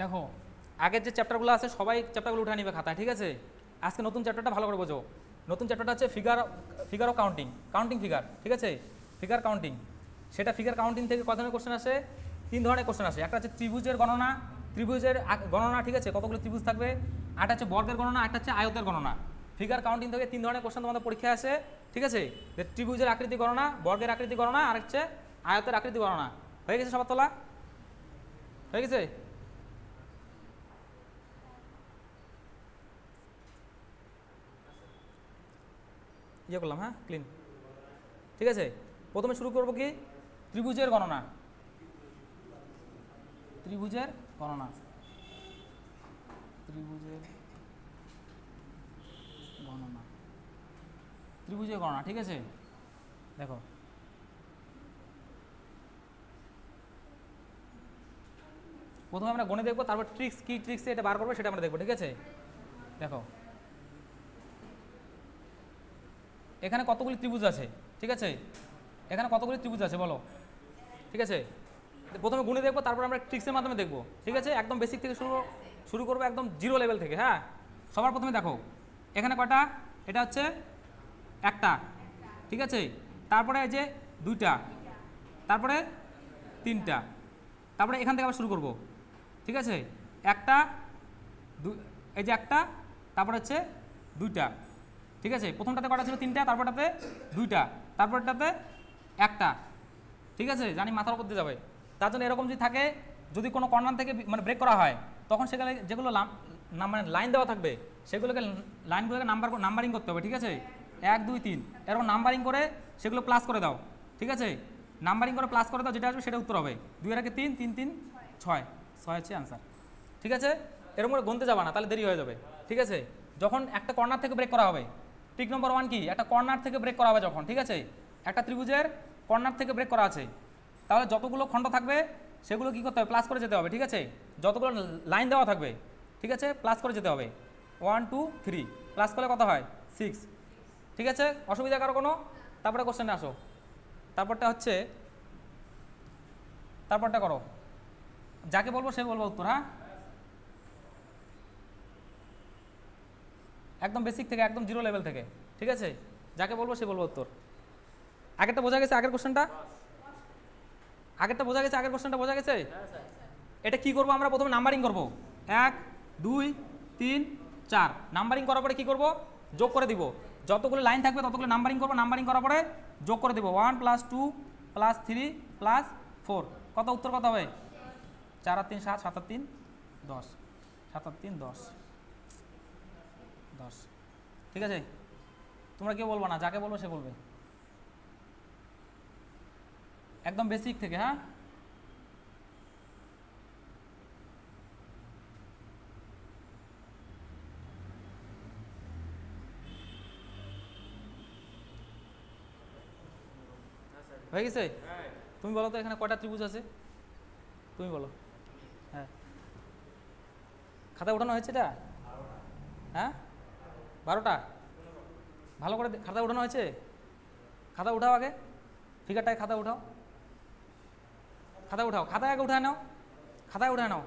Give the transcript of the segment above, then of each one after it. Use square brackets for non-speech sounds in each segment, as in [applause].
দেখো আগের যে চ্যাপ্টারগুলো আছে সবাই চ্যাপ্টারগুলো উঠে নিবে খাতা ঠিক আছে আজকে নতুন চ্যাপ্টারটা ভালো করে বোঝো নতুন চ্যাপ্টারটা হচ্ছে figure figure of counting counting figure ঠিক আছে ফিগার কাউন্টিং সেটা ফিগার কাউন্টিং থেকে কত ধরনের কোশ্চেন আসে তিন ধরনের কোশ্চেন আসে একটা হচ্ছে ত্রিভুজের গণনা ত্রিভুজের গণনা ঠিক আছে কতগুলো ত্রিভুজ থাকবে একটা হচ্ছে বর্গের গণনা একটা হচ্ছে আয়তের গণনা ফিগার কাউন্টিং থেকে তিন ধরনের কোশ্চেন তোমাদের পরীক্ষায় আসে ঠিক আছে যে ত্রিভুজের আকৃতি গণনা বর্গের আকৃতি গণনা আর হচ্ছে আয়তের আকৃতি গণনা হয়ে গেছে সবার তোলা হয়ে গেছে ইয়ে করলাম হ্যাঁ ক্লিন ঠিক আছে প্রথমে শুরু করব কি ত্রিভুজের গণনা ত্রিভুজের গণনা ত্রিভুজের গণনা ত্রিভুজের গণনা ঠিক আছে দেখো প্রথমে আমরা গণে দেখবো তারপর ট্রিক্স কী ট্রিক্সে এটা বার করবো সেটা আমরা দেখবো ঠিক আছে দেখো এখানে কতগুলি ত্রিভুজ আছে ঠিক আছে এখানে কতগুলি ত্রিভুজ আছে বলো ঠিক আছে প্রথমে গুণে দেখবো তারপর আমরা ট্রিক্সের মাধ্যমে দেখবো ঠিক আছে একদম বেসিক থেকে শুরু শুরু করবো একদম জিরো লেভেল থেকে হ্যাঁ সবার প্রথমে দেখো এখানে কটা এটা হচ্ছে একটা ঠিক আছে তারপরে এই যে দুইটা তারপরে তিনটা তারপরে এখান থেকে আবার শুরু করব ঠিক আছে একটা এই যে একটা তারপরে হচ্ছে দুইটা ঠিক আছে প্রথমটাতে কটা ছিল তিনটা তারপরটাতে দুইটা তারপরটাতে একটা ঠিক আছে জানি মাথার উপর দিয়ে যাবে তার জন্য এরকম যদি থাকে যদি কোনো কর্নার থেকে মানে ব্রেক করা হয় তখন সেখানে যেগুলো মানে লাইন দেওয়া থাকবে সেগুলোকে লাইনগুলোকে নাম্বার নাম্বারিং করতে হবে ঠিক আছে এক দুই তিন এরকম নাম্বারিং করে সেগুলো প্লাস করে দাও ঠিক আছে নাম্বারিং করে প্লাস করে দাও যেটা আসবে সেটা উত্তর হবে দুই এর আগে তিন তিন তিন ছয় ছয় হচ্ছে আনসার ঠিক আছে এরকম করে গুনতে যাবা না তাহলে দেরি হয়ে যাবে ঠিক আছে যখন একটা কর্নার থেকে ব্রেক করা হবে ট্রিক নম্বর ওয়ান কি একটা কর্নার থেকে ব্রেক করা হবে যখন ঠিক আছে একটা ত্রিভুজের কর্নার থেকে ব্রেক করা আছে তাহলে যতগুলো খণ্ড থাকবে সেগুলো কি করতে হবে প্লাস করে যেতে হবে ঠিক আছে যতগুলো লাইন দেওয়া থাকবে ঠিক আছে প্লাস করে যেতে হবে ওয়ান টু থ্রি প্লাস করলে কত হয় সিক্স ঠিক আছে অসুবিধা কারো কোনো তারপরে কোশ্চেনে আসো তারপরটা হচ্ছে তারপরটা করো যাকে বলবো সে বলবো উত্তর হ্যাঁ একদম বেসিক থেকে একদম জিরো লেভেল থেকে ঠিক আছে যাকে বলবো সে বলবো উত্তর আগেরটা বোঝা গেছে আগের কোশ্চেনটা আগেরটা বোঝা গেছে আগের কোশ্চেনটা বোঝা গেছে এটা কি করব আমরা প্রথমে নাম্বারিং করব এক দুই তিন চার নাম্বারিং করার পরে কী করব যোগ করে দিব যতগুলো লাইন থাকবে ততগুলো নাম্বারিং করবো নাম্বারিং করার পরে যোগ করে দেবো one plus two plus three plus four কত উত্তর কত হবে চার আর তিন সাত সাত আর তিন দশ সাত আর তিন দশ দশ ঠিক আছে তোমরা কেউ বলবো না যাকে বলবো সে বলবে একদম বেসিক থেকে হ্যাঁ হয়ে গেছে তুমি বলো তো এখানে কটা ত্রিভুজ আছে তুমি বলো হ্যাঁ খাতা ওঠানো হয়েছে এটা হ্যাঁ বারোটা ভালো করে খাতা উঠানো হয়েছে খাতা উঠাও আগে ফিগারটায় খাতা উঠাও খাতা উঠাও খাতা আগে উঠে নাও খাতা উঠায় নাও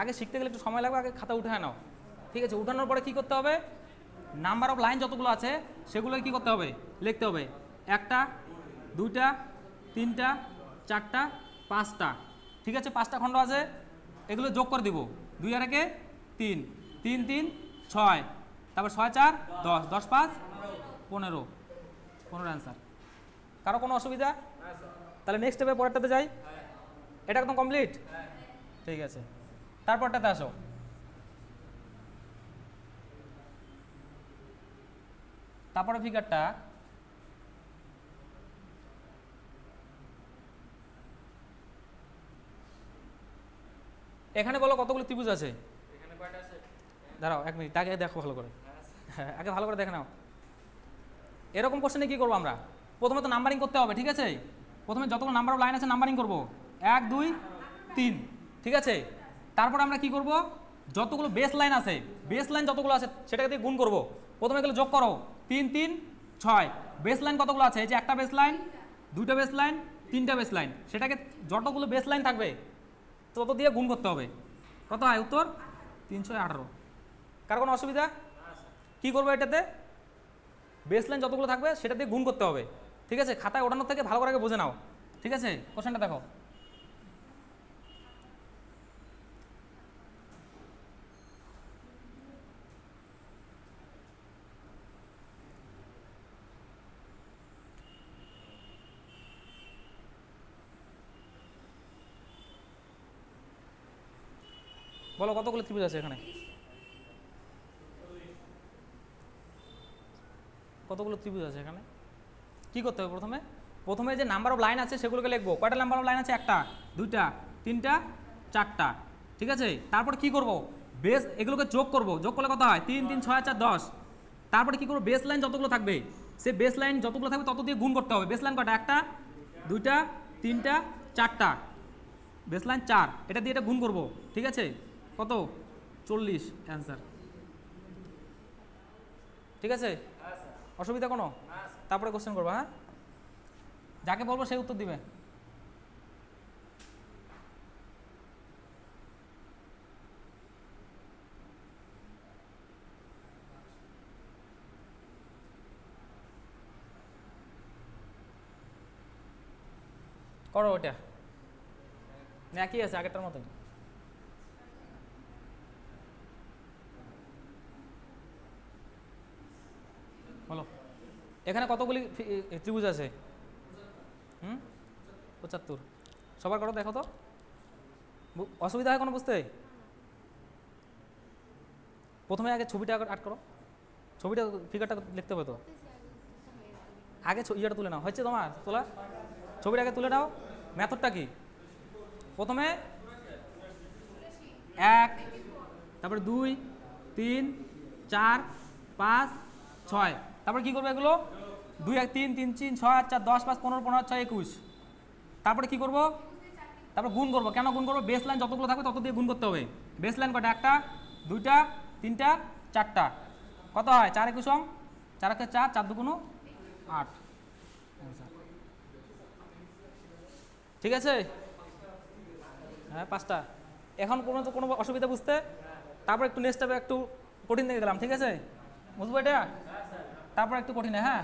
আগে শিখতে গেলে একটু সময় লাগবে আগে খাতা উঠে নাও ঠিক আছে উঠানোর পরে কি করতে হবে নাম্বার অফ লাইন যতগুলো আছে সেগুলো কি করতে হবে লিখতে হবে একটা দুইটা তিনটা চারটা পাঁচটা ঠিক আছে পাঁচটা খণ্ড আছে এগুলো যোগ করে দিব দুই আর একে তিন তিন তিন ছয় তারপর ছয় চার দশ দশ পাঁচ পনেরো পনেরো অ্যান্সার কারো কোনো অসুবিধা তাহলে নেক্সট স্টেপে পরেরটাতে যাই এটা একদম কমপ্লিট ঠিক আছে তারপরটাতে আসো তারপরে ফিগারটা এখানে বলো কতগুলো ত্রিভুজ আছে দাঁড়াও এক মিনিট আগে দেখো ভালো করে হ্যাঁ আগে ভালো করে দেখে নাও এরকম কোশ্চেনে কী করবো আমরা প্রথমে তো নাম্বারিং করতে হবে ঠিক আছে প্রথমে যতগুলো নাম্বার লাইন আছে নাম্বারিং করবো এক দুই তিন ঠিক আছে তারপর আমরা কি করব যতগুলো বেস লাইন আছে বেস লাইন যতগুলো আছে সেটাকে দিয়ে গুণ করব প্রথমে এগুলো যোগ করো তিন তিন ছয় বেস লাইন কতগুলো আছে এই যে একটা বেস লাইন দুইটা বেস লাইন তিনটা বেস লাইন সেটাকে যতগুলো বেস লাইন থাকবে তত দিয়ে গুণ করতে হবে কত হয় উত্তর তিনশো আঠারো কার কোনো অসুবিধা কি করবো এটাতে বেসলাইন যতগুলো থাকবে সেটা দিয়ে গুণ করতে হবে ঠিক আছে খাতায় ওঠানোর থেকে ভালো করে আগে বোঝে নাও ঠিক আছে কোশ্চেনটা দেখো বলো কতগুলো ত্রিভুজ আছে এখানে কতগুলো ত্রিভুজ আছে এখানে কি করতে হবে প্রথমে প্রথমে যে নাম্বার অফ লাইন আছে সেগুলোকে লিখবো কয়টা নাম্বার অফ লাইন আছে একটা দুইটা তিনটা চারটা ঠিক আছে তারপর কি করব বেস এগুলোকে যোগ করব যোগ করলে কত হয় তিন তিন ছয় চার দশ তারপরে কি করবো বেস লাইন যতগুলো থাকবে সে বেস লাইন যতগুলো থাকবে তত দিয়ে গুণ করতে হবে বেস লাইন কটা একটা দুইটা তিনটা চারটা বেস লাইন চার এটা দিয়ে এটা গুণ করব ঠিক আছে কত চল্লিশ অ্যান্সার ঠিক আছে অসুবিধা কোনো তারপরে কোশ্চেন করবো হ্যাঁ যাকে বলবো সে উত্তর দিবে করো ওটা একই আছে আগেরটার মতোই বলো এখানে কতগুলি ত্রিভুজ আছে হুম পঁচাত্তর সবার কথা দেখো তো অসুবিধা হয় কোনো বুঝতে প্রথমে আগে ছবিটা আট করো ছবিটা ফিগারটা লিখতে হবে তো আগে ইয়েটা তুলে নাও হয়েছে তোমার তোলা ছবিটা আগে তুলে নাও ম্যাথডটা কি প্রথমে এক তারপরে দুই তিন চার পাঁচ ছয় তারপর কি করবো এগুলো দুই এক তিন তিন তিন ছয় আট চার দশ পাঁচ পনেরো পনেরো ছয় একুশ তারপরে কি করব তারপর গুণ করব কেন গুণ করবো বেস লাইন যতগুলো থাকবে তত দিয়ে গুণ করতে হবে বেস লাইন কটা একটা দুইটা তিনটা চারটা কত হয় চার একুশ অং চার একটা চার চার দুগুণ আট ঠিক আছে হ্যাঁ পাঁচটা এখন কোনো তো কোনো অসুবিধা বুঝতে তারপর একটু নেক্সট স্টেপে একটু কঠিন দেখে গেলাম ঠিক আছে বুঝবো এটা তারপর একটু কঠিন হ্যাঁ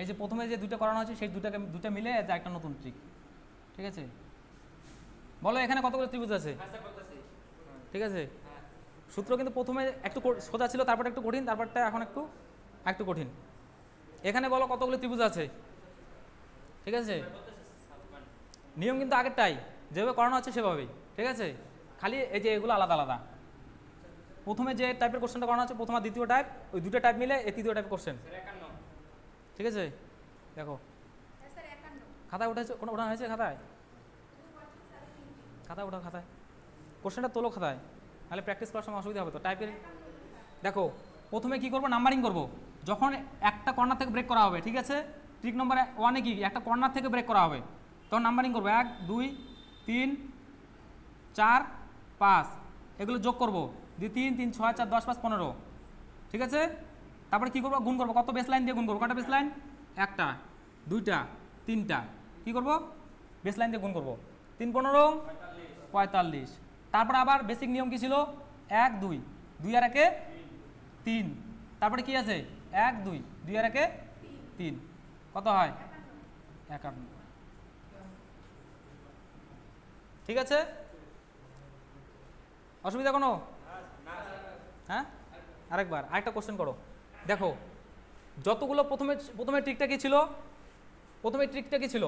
এই যে প্রথমে যে দুটো করানো হচ্ছে সেই দুটাকে দুটা মিলে একটা নতুন ট্রিক ঠিক আছে বলো এখানে কতগুলো ত্রিভুজ আছে হ্যাঁ, ঠিক আছে সূত্র কিন্তু প্রথমে একটু সোজা ছিল তারপর একটু কঠিন তারপরটা এখন একটু একটু কঠিন এখানে বলো কতগুলো ত্রিভুজ আছে ঠিক আছে নিয়ম কিন্তু আগেরটাই যেভাবে করানো হচ্ছে সেভাবেই ঠিক আছে খালি এই যে এগুলো আলাদা আলাদা প্রথমে যে টাইপের কোশ্চেনটা করানো হচ্ছে প্রথম আর দ্বিতীয় টাইপ ওই দুটো টাইপ মিলে এই তৃতীয় টাইপের কোশ্চেন ঠিক আছে দেখো হ্যাঁ, খাতায় উঠেছে কোনো ওঠানো হয়েছে খাতায় খাতা ওঠা খাতায় কোশ্চেনটা তোলো খাতায় তাহলে প্র্যাকটিস করার সময় অসুবিধা হবে তো টাইপের দেখো প্রথমে কি করব নাম্বারিং করব যখন একটা কর্নার থেকে ব্রেক করা হবে ঠিক আছে ট্রিক নম্বর ওয়ানে কি একটা কর্নার থেকে ব্রেক করা হবে তখন নাম্বারিং করবো এক দুই তিন চার পাঁচ এগুলো যোগ করবো দুই তিন তিন ছয় চার দশ পাঁচ পনেরো ঠিক আছে তারপরে কী করবো গুণ করবো কত বেস লাইন দিয়ে গুণ করবো কটা বেস লাইন একটা দুইটা তিনটা কি করব বেস লাইন দিয়ে গুণ করবো তিন পনেরো পঁয়তাল্লিশ তারপর আবার বেসিক নিয়ম কী ছিল এক দুই দুই আর একে তিন তারপরে কি আছে এক দুই দুই আর একে তিন কত হয় একান্ন ঠিক আছে অসুবিধা কোনো হ্যাঁ আরেকবার আরেকটা কোশ্চেন করো দেখো যতগুলো প্রথমে প্রথমে ট্রিকটা কি ছিল প্রথমে ট্রিকটা কি ছিল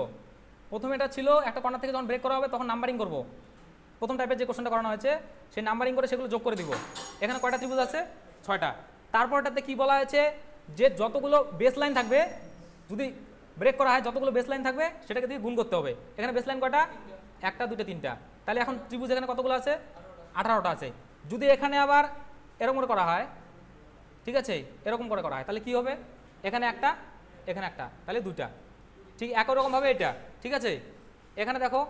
প্রথমে এটা ছিল একটা কর্নার থেকে যখন ব্রেক করা হবে তখন নাম্বারিং করব প্রথম টাইপের যে কোশ্চেনটা করানো হয়েছে সেই নাম্বারিং করে সেগুলো যোগ করে দিব এখানে কয়টা ত্রিভুজ আছে ছয়টা তারপরটাতে কি বলা হয়েছে যে যতগুলো বেস লাইন থাকবে যদি ব্রেক করা হয় যতগুলো বেস লাইন থাকবে সেটাকে দিয়ে গুণ করতে হবে এখানে বেস লাইন কয়টা একটা দুটো তিনটা তাহলে এখন ত্রিভুজ এখানে কতগুলো আছে আঠারোটা আছে যদি এখানে আবার এরকম করে করা হয় ঠিক আছে এরকম করে করা হয় তাহলে কি হবে এখানে একটা এখানে একটা তাহলে দুটা ঠিক একই রকমভাবে এটা ঠিক আছে এখানে দেখো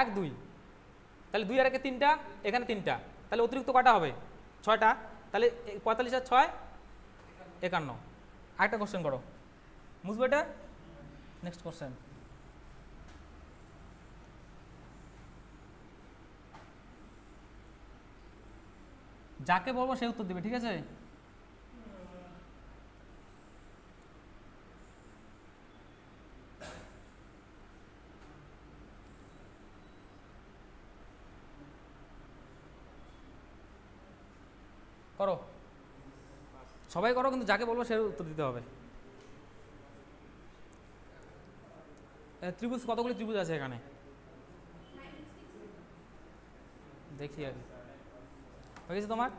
এক দুই তাহলে দুই আর একে তিনটা এখানে তিনটা তাহলে অতিরিক্ত কটা হবে ছয়টা তাহলে পঁয়তাল্লিশ আর ছয় একান্ন আরেকটা কোশ্চেন করো বুঝবে এটা নেক্সট কোশ্চেন যাকে বলবো সে উত্তর দেবে ঠিক আছে করো সবাই করো কিন্তু যাকে বলবো সে উত্তর দিতে হবে ত্রিভুজ কতগুলি ত্রিভুজ আছে এখানে দেখি আর হয়ে গেছে তোমার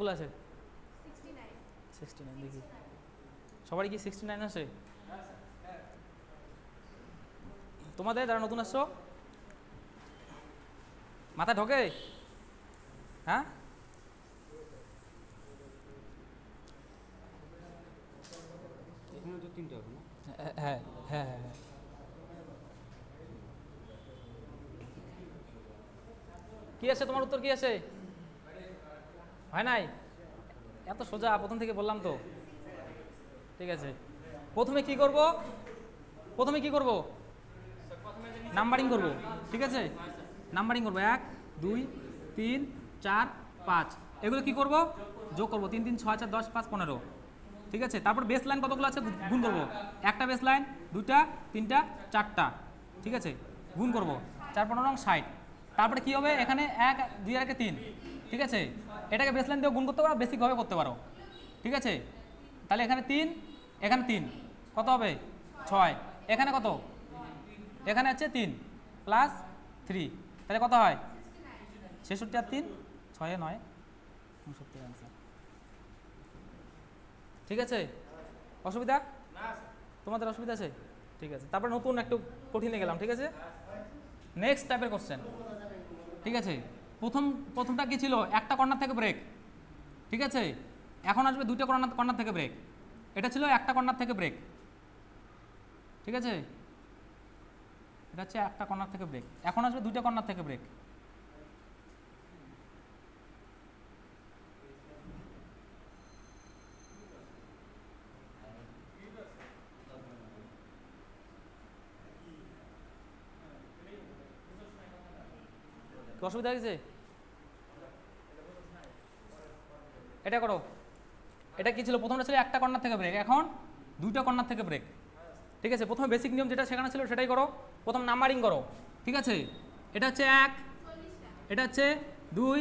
কতগুলো আছে সিক্সটি সবারই কি সিক্সটি নাইন আছে তোমাদের যারা নতুন আসছো মাথা ঢোকে হ্যাঁ? হ্যাঁ, হ্যাঁ, হ্যাঁ কি আছে তোমার উত্তর কি আছে হয় নাই এত সোজা প্রথম থেকে বললাম তো ঠিক আছে প্রথমে কি করব প্রথমে কি করব নাম্বারিং করব ঠিক আছে নাম্বারিং করব এক দুই তিন চার পাঁচ এগুলো কি করব যোগ করব তিন তিন ছয় চার দশ পাঁচ পনেরো ঠিক আছে তারপর বেস লাইন কতগুলো আছে গুণ করব একটা বেস লাইন দুটা তিনটা চারটা ঠিক আছে গুণ করব চার পনেরো রং ষাট তারপরে কি হবে এখানে এক দুই একে তিন ঠিক আছে এটাকে লাইন দিয়ে গুণ করতে পারো বেসিকভাবে করতে পারো ঠিক আছে তাহলে এখানে তিন এখানে তিন কত হবে ছয় এখানে কত এখানে আছে তিন প্লাস থ্রি তাহলে কত হয় ছেষট্টি আর তিন ছয়ে নয় উনসত্তর আনসার ঠিক আছে অসুবিধা তোমাদের অসুবিধা আছে ঠিক আছে তারপরে নতুন একটু কঠিনে গেলাম ঠিক আছে নেক্সট টাইপের কোশ্চেন ঠিক আছে প্রথম প্রথমটা কি ছিল একটা কর্নার থেকে ব্রেক ঠিক আছে এখন আসবে দুটো কর্নার কর্নার থেকে ব্রেক এটা ছিল একটা কর্নার থেকে ব্রেক ঠিক আছে এটা হচ্ছে একটা কর্নার থেকে ব্রেক এখন আসবে দুটো কর্নার থেকে ব্রেক অসুবিধা হয়েছে এটা করো এটা কি ছিল প্রথমটা ছিল একটা কর্নার থেকে ব্রেক এখন দুইটা কর্নার থেকে ব্রেক ঠিক আছে প্রথমে বেসিক নিয়ম যেটা শেখানো ছিল সেটাই করো প্রথম নাম্বারিং করো ঠিক আছে এটা হচ্ছে এক এটা হচ্ছে দুই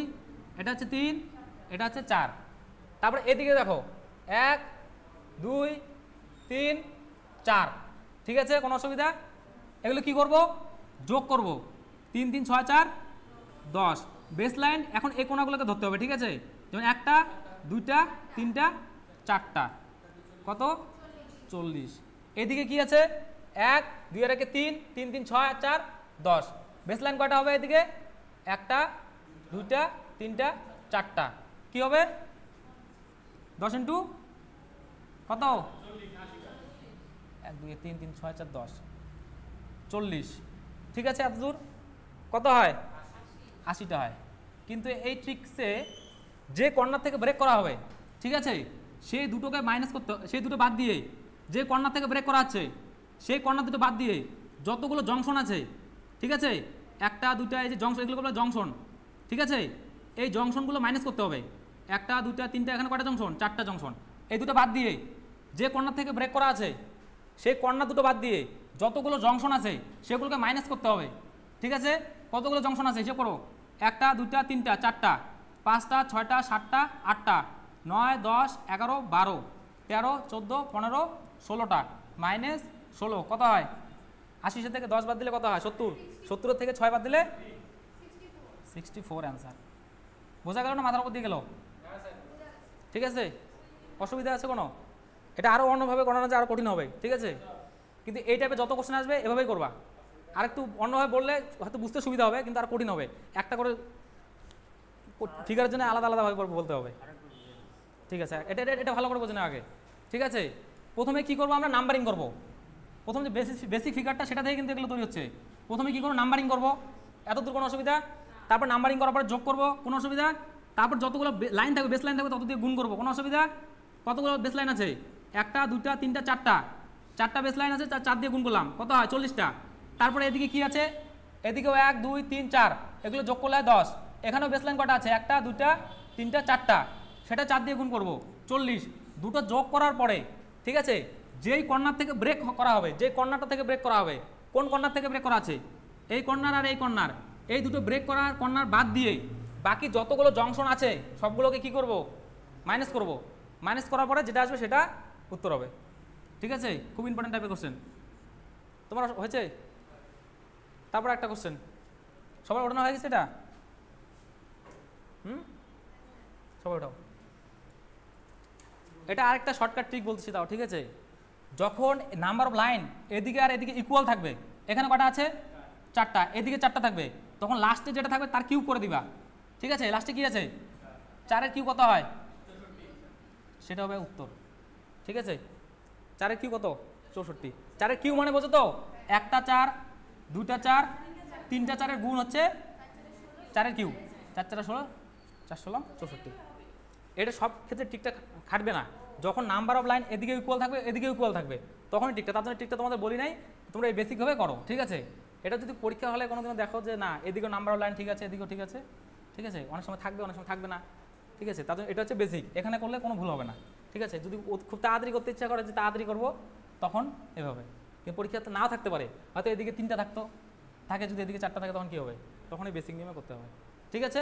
এটা হচ্ছে তিন এটা হচ্ছে চার তারপরে এদিকে দেখো এক দুই তিন চার ঠিক আছে কোনো অসুবিধা এগুলো কি করব যোগ করব তিন তিন ছয় চার দশ বেস লাইন এখন এই কোনাগুলোকে ধরতে হবে ঠিক আছে যেমন একটা দুইটা তিনটা চারটা কত চল্লিশ এদিকে কি আছে এক দুই আর একে তিন তিন তিন ছয় চার দশ বেস লাইন কয়টা হবে এদিকে একটা দুইটা তিনটা চারটা কি হবে দশ ইন্টু কত এক দুই তিন তিন ছয় চার দশ চল্লিশ ঠিক আছে এত দূর কত হয় আশিটা হয় কিন্তু এই ট্রিক্সে যে কর্নার থেকে ব্রেক করা হবে ঠিক আছে সেই দুটোকে মাইনাস করতে সেই দুটো বাদ দিয়ে যে কর্নার থেকে ব্রেক করা হচ্ছে সেই কর্নার দুটো বাদ দিয়ে যতগুলো জংশন আছে ঠিক আছে একটা দুটা এই যে জংশন এগুলো বলে জংশন ঠিক আছে এই জংশনগুলো মাইনাস করতে হবে একটা দুটা তিনটা এখানে কটা জংশন চারটা জংশন এই দুটো বাদ দিয়ে যে কর্নার থেকে ব্রেক করা আছে সেই কর্নার দুটো বাদ দিয়ে যতগুলো জংশন আছে সেগুলোকে মাইনাস করতে হবে ঠিক আছে কতগুলো জংশন আছে এসে করো একটা দুটা তিনটা চারটা পাঁচটা ছয়টা সাতটা আটটা নয় দশ এগারো বারো তেরো চোদ্দো পনেরো ষোলোটা মাইনাস ষোলো কত হয় আশি থেকে দশ বাদ দিলে কত হয় সত্তর সত্তর থেকে ছয় বাদ দিলে সিক্সটি ফোর অ্যান্সার বোঝা গেল না মাথার উপর দিয়ে গেল ঠিক আছে অসুবিধা আছে কোনো এটা আরও অন্যভাবে গণনা যে আরও কঠিন হবে ঠিক আছে কিন্তু এই টাইপে যত কোশ্চেন আসবে এভাবেই করবা আর একটু অন্যভাবে বললে হয়তো বুঝতে সুবিধা হবে কিন্তু আর কঠিন হবে একটা করে ফিগারের জন্য আলাদা আলাদাভাবে বলতে হবে ঠিক আছে এটা এটা এটা ভালো করে বোঝো না আগে ঠিক আছে প্রথমে কি করব আমরা নাম্বারিং করব প্রথম যে বেসিক বেসিক ফিগারটা সেটা থেকে কিন্তু এগুলো তৈরি হচ্ছে প্রথমে কি করবো নাম্বারিং করব এত দূর কোনো অসুবিধা তারপর নাম্বারিং করার পরে যোগ করব কোনো অসুবিধা তারপর যতগুলো লাইন থাকবে বেস লাইন থাকবে তত দিয়ে গুণ করবো কোনো অসুবিধা কতগুলো বেস লাইন আছে একটা দুটা তিনটা চারটা চারটা বেস লাইন আছে চার দিয়ে গুণ করলাম কত হয় চল্লিশটা তারপরে এদিকে কি আছে এদিকেও এক দুই তিন চার এগুলো যোগ করলে দশ এখানেও বেসলাইন কটা আছে একটা দুটা তিনটা চারটা সেটা চার দিয়ে গুণ করব চল্লিশ দুটো যোগ করার পরে ঠিক আছে যেই কর্নার থেকে ব্রেক করা হবে যে কর্নারটা থেকে ব্রেক করা হবে কোন কর্নার থেকে ব্রেক করা আছে এই কর্নার আর এই কর্নার এই দুটো ব্রেক করার কর্নার বাদ দিয়ে বাকি যতগুলো জংশন আছে সবগুলোকে কি করব মাইনাস করব মাইনাস করার পরে যেটা আসবে সেটা উত্তর হবে ঠিক আছে খুব ইম্পর্টেন্ট টাইপের কোশ্চেন তোমার হয়েছে তারপর একটা কোশ্চেন সবার ওঠানো হয়ে গেছে এটা হুম সবাই ওঠাও এটা আরেকটা শর্টকাট ট্রিক বলতেছি তাও ঠিক আছে যখন নাম্বার অফ লাইন এদিকে আর এদিকে ইকুয়াল থাকবে এখানে কটা আছে চারটা এদিকে চারটা থাকবে তখন লাস্টে যেটা থাকবে তার কিউ করে দিবা ঠিক আছে লাস্টে কি আছে চারের কিউ কত হয় সেটা হবে উত্তর ঠিক আছে চারের কিউ কত চৌষট্টি চারের কিউ মানে বোঝো তো একটা চার দুটা চার তিনটা চারের গুণ হচ্ছে চারের কিউ চার চারা ষোলো চার ষোলো চৌষট্টি এটা সব ক্ষেত্রে টিকটা খাটবে না যখন নাম্বার অফ লাইন এদিকে ইকুয়াল থাকবে এদিকে ইকুয়াল থাকবে তখনই টিকটা তার জন্য টিকটা তোমাদের বলি নাই তোমরা এই বেসিকভাবে করো ঠিক আছে এটা যদি পরীক্ষা হলে কোনো দেখো যে না এদিকেও নাম্বার অফ লাইন ঠিক আছে এদিকেও ঠিক আছে ঠিক আছে অনেক সময় থাকবে অনেক সময় থাকবে না ঠিক আছে তার জন্য এটা হচ্ছে বেসিক এখানে করলে কোনো ভুল হবে না ঠিক আছে যদি খুব তাড়াতাড়ি করতে ইচ্ছা করে যে তাড়াতাড়ি করবো তখন এভাবে পরীক্ষাতে না থাকতে পারে হয়তো এদিকে তিনটা থাকতো থাকে যদি এদিকে চারটা থাকে তখন কী হবে তখনই বেসিক নিয়মে করতে হবে ঠিক আছে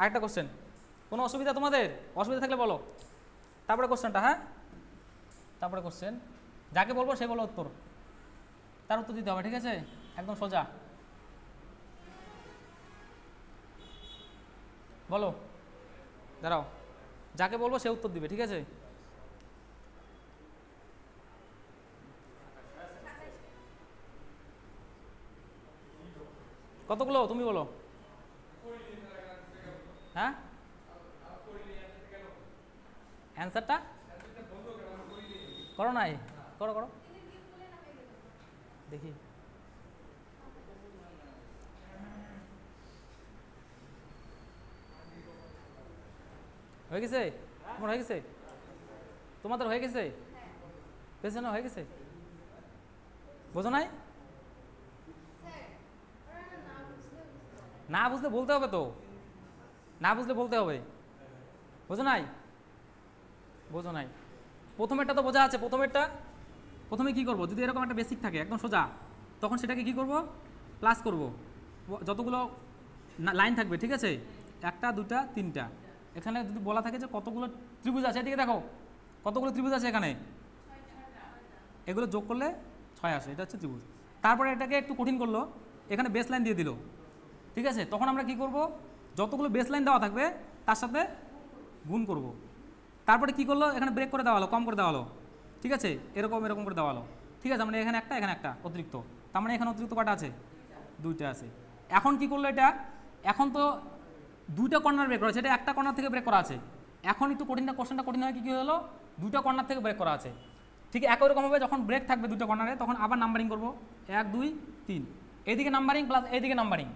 আরেকটা কোশ্চেন কোনো অসুবিধা তোমাদের অসুবিধা থাকলে বলো তারপরে কোশ্চেনটা হ্যাঁ তারপরে কোশ্চেন যাকে বলবো সে বলো উত্তর তার উত্তর দিতে হবে ঠিক আছে একদম সোজা বলো দাঁড়াও যাকে বলবো সে উত্তর দিবে ঠিক আছে কতগুলো তুমি বলো হ্যাঁ অ্যান্সারটা করো নাই করো করো দেখি হয়ে গেছে তোমার হয়ে গেছে তোমাদের হয়ে গেছে পেছনে হয়ে গেছে বোঝো নাই না বুঝলে বলতে হবে তো না বুঝলে বলতে হবে বোঝো নাই বোঝো নাই প্রথমেরটা তো বোঝা আছে প্রথমেরটা প্রথমে কি করব যদি এরকম একটা বেসিক থাকে একদম সোজা তখন সেটাকে কি করব প্লাস করব যতগুলো লাইন থাকবে ঠিক আছে একটা দুটা তিনটা এখানে যদি বলা থাকে যে কতগুলো ত্রিভুজ আছে এদিকে দেখো কতগুলো ত্রিভুজ আছে এখানে এগুলো যোগ করলে ছয় আসে এটা হচ্ছে ত্রিভুজ তারপরে এটাকে একটু কঠিন করলো এখানে বেস লাইন দিয়ে দিল ঠিক আছে তখন আমরা কি করব যতগুলো বেস লাইন দেওয়া থাকবে তার সাথে গুণ করব তারপরে কি করলো এখানে ব্রেক করে দেওয়া হলো কম করে দেওয়া হলো ঠিক আছে এরকম এরকম করে দেওয়া হলো ঠিক আছে মানে এখানে একটা এখানে একটা অতিরিক্ত তার মানে এখানে অতিরিক্ত কটা আছে দুইটা আছে এখন কি করলো এটা এখন তো দুইটা কর্নার ব্রেক করা আছে এটা একটা কর্নার থেকে ব্রেক করা আছে এখন একটু কঠিনটা কোশ্চেনটা কঠিন হয় কি কী হলো দুইটা কর্নার থেকে ব্রেক করা আছে ঠিক একই হবে যখন ব্রেক থাকবে দুটো কর্নারে তখন আবার নাম্বারিং করবো এক দুই তিন এদিকে নাম্বারিং প্লাস এইদিকে নাম্বারিং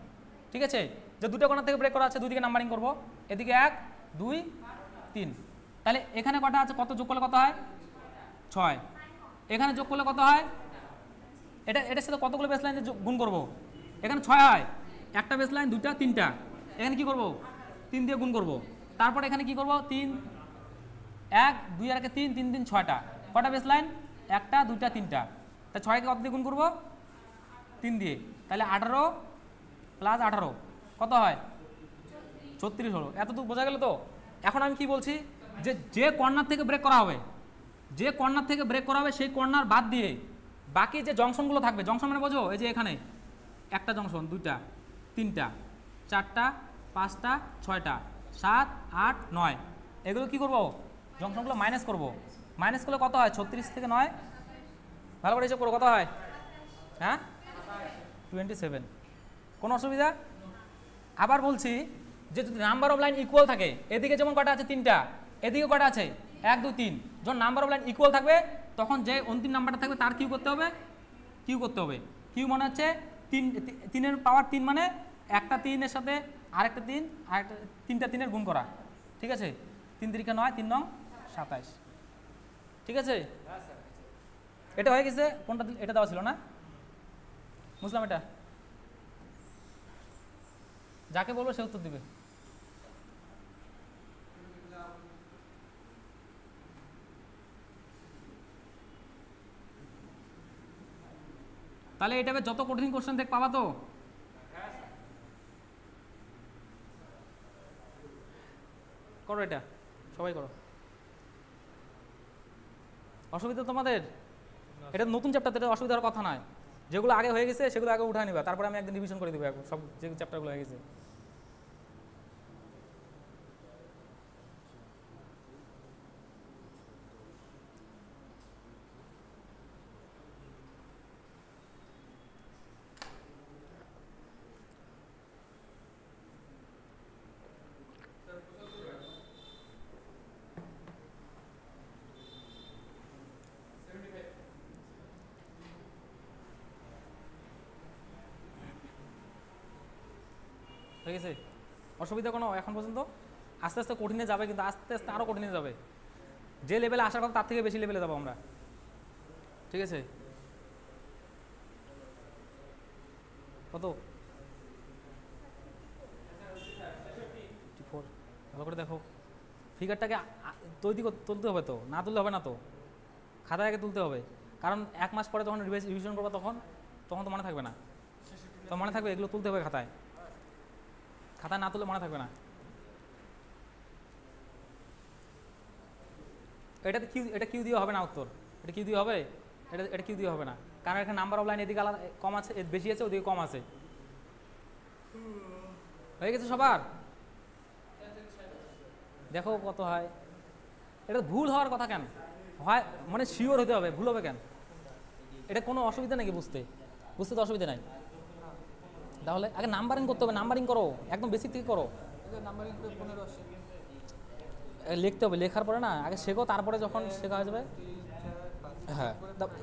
ঠিক আছে যে দুটো কোনার থেকে ব্রেক করা আছে দুদিকে নাম্বারিং করব এদিকে এক দুই তিন তাহলে এখানে কটা আছে কত যোগ করলে কত হয় ছয় এখানে যোগ করলে কত হয় এটা এটার সাথে কতগুলো বেস লাইন গুণ করব এখানে ছয় হয় একটা বেস লাইন দুইটা তিনটা এখানে কি করব তিন দিয়ে গুণ করব তারপর এখানে কি করব তিন এক দুই আর তিন তিন তিন ছয়টা কটা বেস লাইন একটা দুইটা তিনটা তা ছয়কে কত দিয়ে গুণ করবো তিন দিয়ে তাহলে আঠারো প্লাস আঠারো কত হয় ছত্রিশ হলো এতটুকু বোঝা গেল তো এখন আমি কি বলছি যে যে কর্নার থেকে ব্রেক করা হবে যে কর্নার থেকে ব্রেক করা হবে সেই কর্নার বাদ দিয়ে বাকি যে জংশনগুলো থাকবে জংশন মানে বোঝো এই যে এখানে একটা জংশন দুইটা তিনটা চারটা পাঁচটা ছয়টা সাত আট নয় এগুলো কি করব জংশনগুলো মাইনাস করব মাইনাস করলে কত হয় ছত্রিশ থেকে নয় ভালো করে হিসেব করো কত হয় হ্যাঁ টোয়েন্টি সেভেন কোনো অসুবিধা আবার বলছি যে যদি নাম্বার অফ লাইন ইকুয়াল থাকে এদিকে যেমন কটা আছে তিনটা এদিকে কটা আছে এক দুই তিন যখন নাম্বার অফ লাইন ইকুয়াল থাকবে তখন যে অন্তিম নাম্বারটা থাকবে তার কিউ করতে হবে কিউ করতে হবে কিউ মনে হচ্ছে তিন তিনের পাওয়ার তিন মানে একটা তিনের সাথে আরেকটা তিন আরেকটা তিনটা তিনের গুণ করা ঠিক আছে তিন তিরিকা নয় তিন নং সাতাইশ ঠিক আছে হ্যাঁ, এটা হয়ে গেছে কোনটা এটা দেওয়া ছিল না বুঝলাম এটা যাকে বলবো সে উত্তর দিবে তাহলে এটা যত কঠিন কোশ্চেন দেখ পাবা তো করো এটা সবাই করো অসুবিধা তোমাদের এটা নতুন চ্যাপ্টার এটা অসুবিধার কথা নয় যেগুলো আগে হয়ে গেছে সেগুলো আগে উঠা নিবা তারপরে আমি একদিন রিভিশন করে দেবো সব যে চ্যাপ্টারগুলো হয়ে গেছে অসুবিধা কোনো এখন পর্যন্ত আস্তে আস্তে কঠিনে যাবে কিন্তু আস্তে আস্তে আরও কঠিনে যাবে যে লেভেলে আসার কথা তার থেকে বেশি লেভেলে যাবো আমরা ঠিক আছে কত ভালো করে দেখো ফিগারটাকে তৈরি তুলতে হবে তো না তুললে হবে না তো খাতায় আগে তুলতে হবে কারণ এক মাস পরে যখন রিভিশন করবো তখন তখন তো মনে থাকবে না তো মনে থাকবে এগুলো তুলতে হবে খাতায় খাতা না তুলে মনে থাকবে না এটাতে কিউ এটা কিউ দিয়ে হবে না উত্তর এটা কিউ দিয়ে হবে এটা এটা কিউ দিয়ে হবে না কারণ এখানে নাম্বার অফ লাইন এদিকে আলাদা কম আছে বেশি আছে ওদিকে কম আছে হয়ে গেছে সবার দেখো কত হয় এটা ভুল হওয়ার কথা কেন হয় মানে শিওর হতে হবে ভুল হবে কেন এটা কোনো অসুবিধা নাকি বুঝতে বুঝতে তো অসুবিধা নাই তাহলে আগে নাম্বারিং করতে হবে নাম্বারিং করো একদম বেসিক থেকে করো লিখতে হবে লেখার পরে না আগে শেখো তারপরে যখন শেখা হয়ে যাবে হ্যাঁ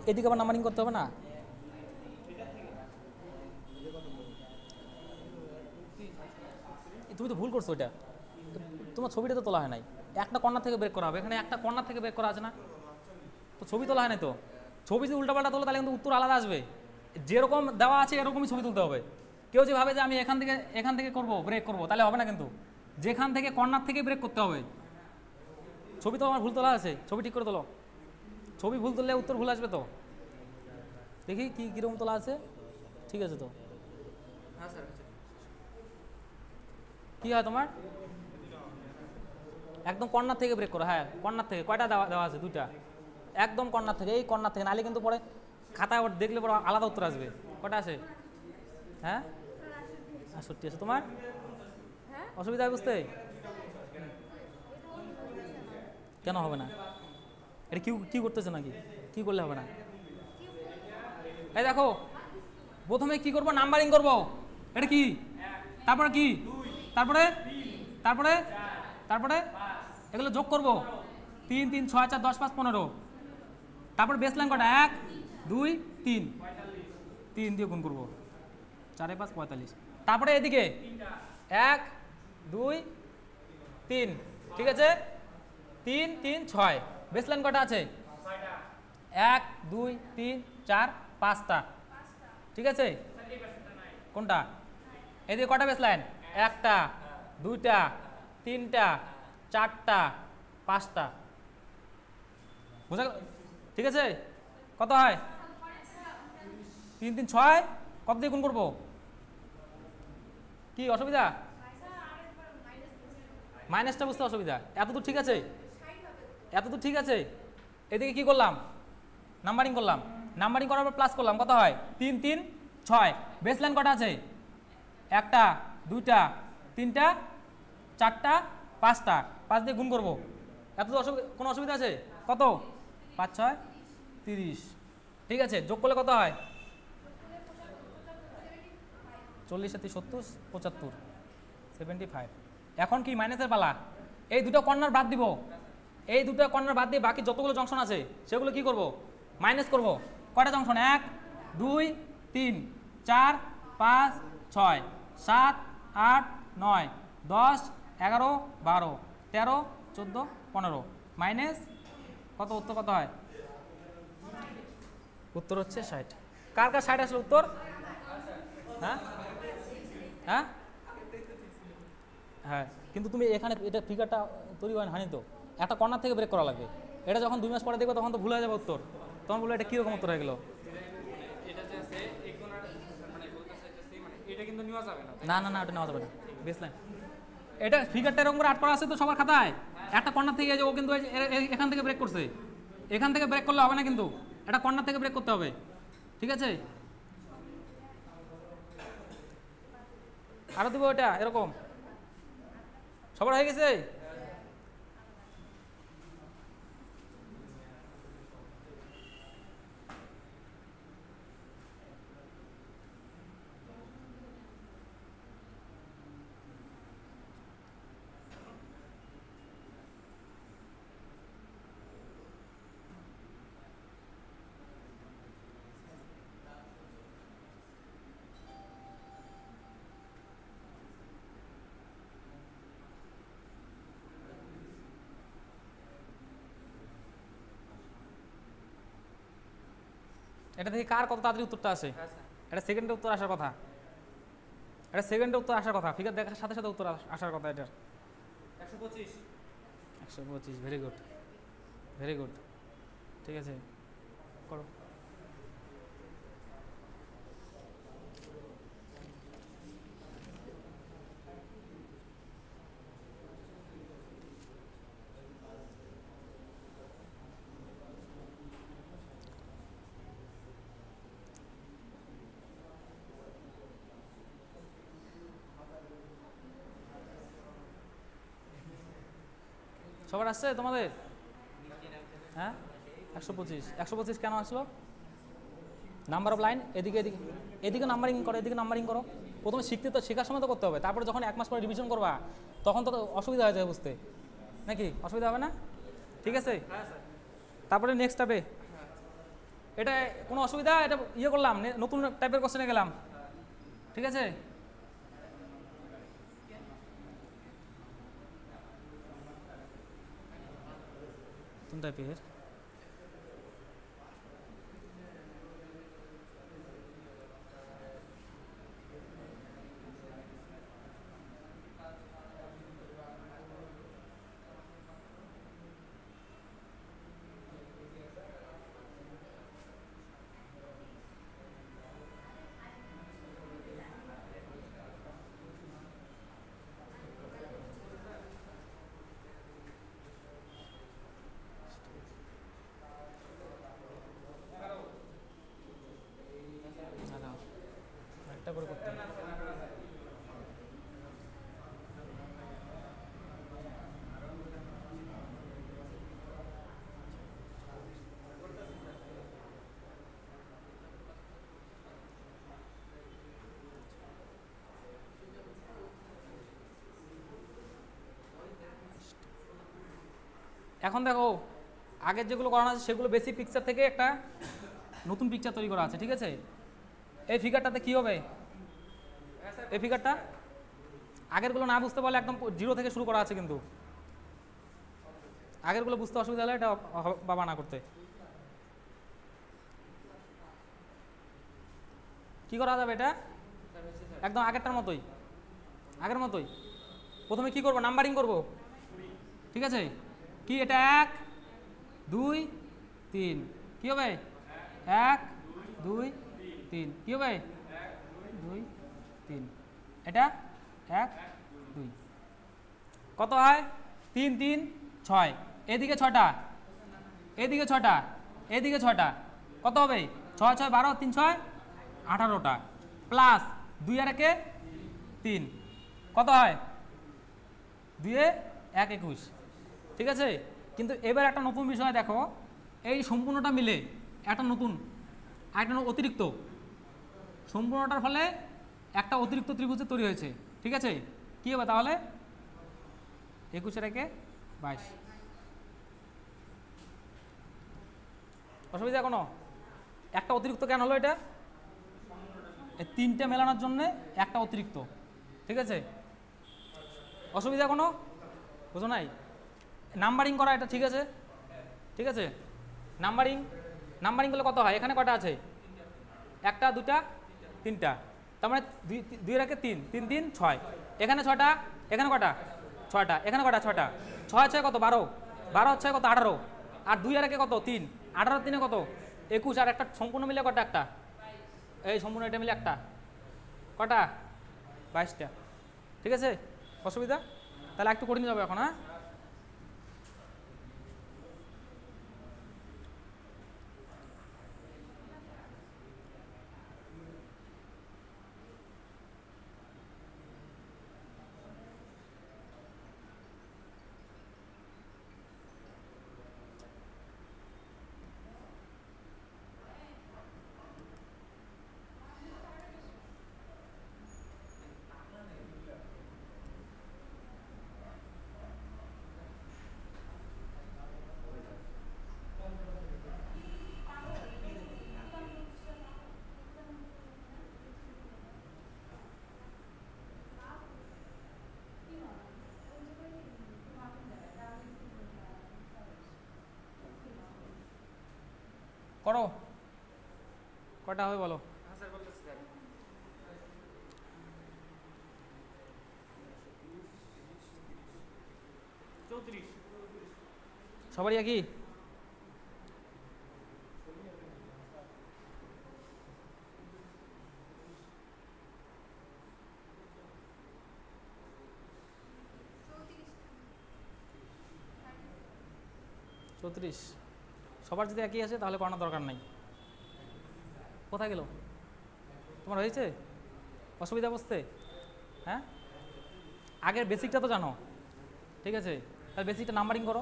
এদিকে আবার নাম্বারিং করতে হবে না তুমি তো ভুল করছো এটা তোমার ছবিটা তো তোলা হয় নাই একটা কর্নার থেকে বের করা হবে এখানে একটা কর্নার থেকে বের করা আছে না তো ছবি তোলা হয় নাই তো ছবি যদি উল্টাপাল্টা তোলো তাহলে কিন্তু উত্তর আলাদা আসবে যেরকম দেওয়া আছে এরকমই ছবি তুলতে হবে কেউ যে ভাবে যে আমি এখান থেকে এখান থেকে করব ব্রেক করব তাহলে হবে না কিন্তু যেখান থেকে কর্নার থেকে ব্রেক করতে হবে ছবি তো আমার ভুল তোলা আছে ছবি ঠিক করে তোলো ছবি ভুল তুললে উত্তর ভুল আসবে তো দেখি কি কীরকম তোলা আছে ঠিক আছে তো হ্যাঁ কি হয় তোমার একদম কর্নার থেকে ব্রেক করো হ্যাঁ কর্নার থেকে কয়টা দেওয়া দেওয়া আছে দুইটা একদম কর্নার থেকে এই কর্নার থেকে নাহলে কিন্তু পরে খাতায় দেখলে পরে আলাদা উত্তর আসবে কটা আছে হ্যাঁ সত্যি আছে তোমার হ্যাঁ? অসুবিধা বুঝতে কেন হবে না এটা কি কী করতেছে নাকি কি করলে হবে না এই দেখো প্রথমে কি করব নাম্বারিং করব এটা কি তারপরে কি তারপরে তারপরে তারপরে এগুলো যোগ করব তিন তিন ছয় চার দশ পাঁচ পনেরো তারপর বেসলাইন কটা এক দুই তিন তিন দিয়ে গুণ করবো চারে পাঁচ পঁয়তাল্লিশ তারপরে এদিকে এক দুই তিন ঠিক আছে তিন তিন ছয় বেসলাইন কটা আছে এক দুই তিন চার পাঁচটা ঠিক আছে কোনটা এদিকে কটা বেসলাইন একটা দুইটা তিনটা চারটা পাঁচটা গেল ঠিক আছে কত হয় তিন তিন ছয় কত দিয়ে গুণ করবো কি অসুবিধা মাইনাসটা বুঝতে অসুবিধা এতদূর ঠিক আছে এতদূর ঠিক আছে এদিকে কি করলাম নাম্বারিং করলাম নাম্বারিং করার পর প্লাস করলাম কত হয় তিন তিন ছয় বেসলাইন কটা আছে একটা দুইটা তিনটা চারটা পাঁচটা পাঁচ দিয়ে গুণ করবো এত কোনো অসুবিধা আছে কত পাঁচ ছয় তিরিশ ঠিক আছে যোগ করলে কত হয় চল্লিশ সাথে সত্তর পঁচাত্তর সেভেন্টি ফাইভ এখন কি মাইনাসের পালা এই দুটো কর্নার বাদ দিব এই দুটো কর্নার বাদ দিয়ে বাকি যতগুলো জংশন আছে সেগুলো কি করব মাইনাস করব কয়টা জংশন এক দুই তিন চার পাঁচ ছয় সাত আট নয় দশ এগারো বারো তেরো চোদ্দো পনেরো মাইনাস কত উত্তর কত হয় উত্তর হচ্ছে ষাট কার কার ষাট আসলে উত্তর হ্যাঁ হ্যাঁ হ্যাঁ কিন্তু তুমি এখানে এটা ফিগারটা তৈরি হয় হানি তো একটা কর্নার থেকে ব্রেক করা লাগবে এটা যখন দুই মাস পরে দেখবে তখন তো ভুলে যাবে উত্তর তখন বললো এটা কীরকম উত্তর হয়ে গেলো মানে মানে না না না ওটা নেওয়া যাবে না বেসলাইন এটা ফিগারটা এরকম করে আট করা আছে তো সবার খাতায় একটা কর্নার থেকে ও কিন্তু এখান থেকে ব্রেক করছে এখান থেকে ব্রেক করলে হবে না কিন্তু এটা কর্নার থেকে ব্রেক করতে হবে ঠিক আছে আরো দেবো এটা এরকম সবার হয়ে গেছে এটা দেখি কার কত তাড়াতাড়ি উত্তরটা আসে হ্যাঁ, এটা সেকেন্ডে উত্তর আসার কথা এটা সেকেন্ডে উত্তর আসার কথা ফিগার দেখার সাথে সাথে উত্তর আসার কথা এটার একশো পঁচিশ একশো পঁচিশ ভেরি গুড ভেরি গুড ঠিক আছে করো সবার আসছে তোমাদের হ্যাঁ একশো পঁচিশ একশো পঁচিশ কেন আসলো নাম্বার অফ লাইন এদিকে এদিকে এদিকে নাম্বারিং করো এদিকে নাম্বারিং করো প্রথমে শিখতে তো শেখার সময় তো করতে হবে তারপরে যখন এক মাস পরে রিভিশন করবা তখন তো অসুবিধা হয়ে যাবে বুঝতে নাকি অসুবিধা হবে না ঠিক আছে তারপরে নেক্সট টাপে এটা কোনো অসুবিধা এটা ইয়ে করলাম নতুন টাইপের কোশ্চেনে গেলাম ঠিক আছে the pair এখন দেখো আগের যেগুলো করানো আছে সেগুলো বেসিক পিকচার থেকে একটা নতুন পিকচার তৈরি করা আছে ঠিক আছে এই ফিগারটাতে কী হবে এই ফিগারটা আগেরগুলো না বুঝতে পারলে একদম জিরো থেকে শুরু করা আছে কিন্তু আগেরগুলো বুঝতে অসুবিধা হলে এটা বাবা না করতে কি করা যাবে এটা একদম আগেরটার মতোই আগের মতোই প্রথমে কি করব নাম্বারিং করব ঠিক আছে কি এটা এক দুই তিন কী হবে এক দুই তিন কী হবে দুই তিন এটা এক দুই কত হয় তিন তিন ছয় এদিকে ছটা এদিকে ছটা এদিকে ছটা কত হবে ছয় ছয় বারো তিন ছয় আঠারোটা প্লাস দুই আর একে তিন কত হয় দুয়ে এক একুশ ঠিক আছে কিন্তু এবার একটা নতুন বিষয় দেখো এই সম্পূর্ণটা মিলে একটা নতুন একটা অতিরিক্ত সম্পূর্ণটার ফলে একটা অতিরিক্ত ত্রিভুজ তৈরি হয়েছে ঠিক আছে কী হবে তাহলে একুশের একে বাইশ অসুবিধা কোনো একটা অতিরিক্ত কেন হলো এটা এই তিনটে মেলানোর জন্য একটা অতিরিক্ত ঠিক আছে অসুবিধা কোনো বোঝো নাই নাম্বারিং করা এটা ঠিক আছে ঠিক আছে নাম্বারিং নাম্বারিং করলে কত হয় এখানে কটা আছে একটা দুটা তিনটা তার মানে দুই দুই রাখে তিন তিন তিন ছয় এখানে ছটা এখানে কটা ছটা এখানে কটা ছটা ছয় ছয় কত বারো বারো ছয় কত আঠারো আর দুই আরেকে কত তিন আঠারো তিনে কত একুশ আর একটা সম্পূর্ণ মিলে কটা একটা এই সম্পূর্ণ এটা মিলে একটা কটা বাইশটা ঠিক আছে অসুবিধা তাহলে একটু করে নিয়ে যাবো এখন হ্যাঁ করো কটা হবে বলো সবারই একই সবার যদি একই আসে তাহলে করানোর দরকার নাই কোথায় গেল তোমার হয়েছে অসুবিধা বুঝতে হ্যাঁ আগের বেসিকটা তো জানো ঠিক আছে তাহলে বেসিকটা নাম্বারিং করো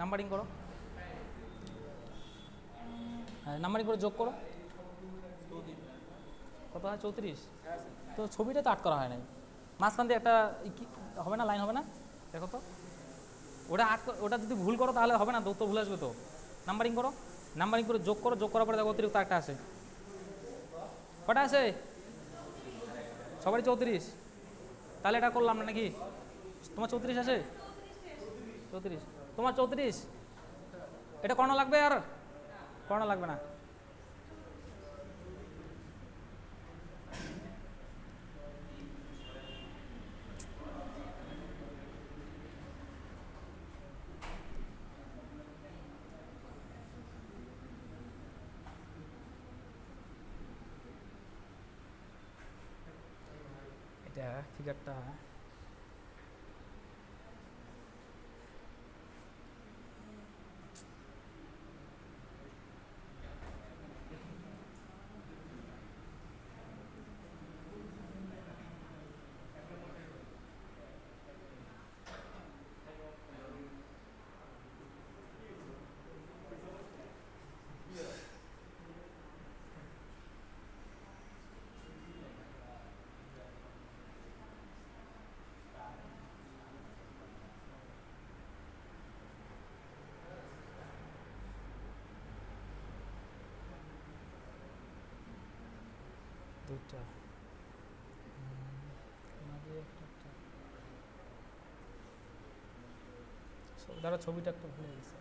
নাম্বারিং করো হ্যাঁ নাম্বারিং করে যোগ করো কত হয় চৌত্রিশ তো ছবিটা তো আট করা হয় নাই মাঝখান দিয়ে একটা হবে না লাইন হবে না দেখো তো ওটা আট ওটা যদি ভুল করো তাহলে হবে না তো ভুল আসবে তো নাম্বারিং করো নাম্বারিং করে যোগ করো যোগ করার পরে দেখো অতিরিক্ত একটা আছে কটা আছে সবারই চৌত্রিশ তাহলে এটা করলাম না নাকি তোমার চৌত্রিশ আছে চৌত্রিশ তোমার চৌত্রিশ এটা কর্ণ লাগবে আর কর্ণ লাগবে না करता है দুটা দাঁড়া ছবিটা একটু ভুলে গেছে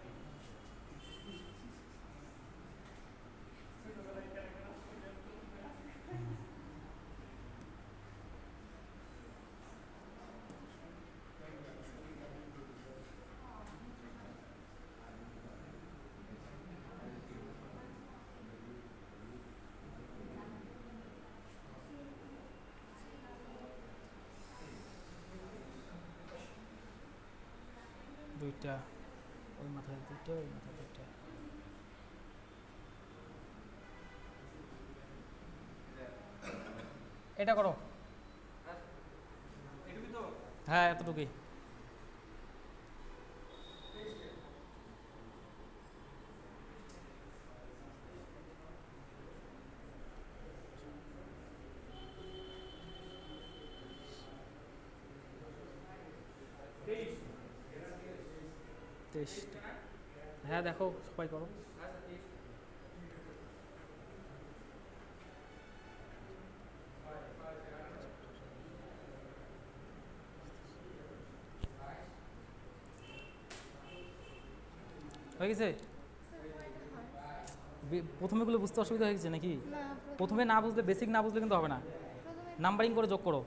দুইটা ওই মাথায় দুইটা ওই মাথায় দুইটা এটা করো হ্যাঁ, হ্যাঁ এতটুকুই স্কোয়ার করো হয়ে গেছে বুঝতে অসুবিধা হয়ে গেছে নাকি প্রথমে না বুঝলে বেসিক না বুঝলে কিন্তু হবে না নাম্বারিং করে যোগ করো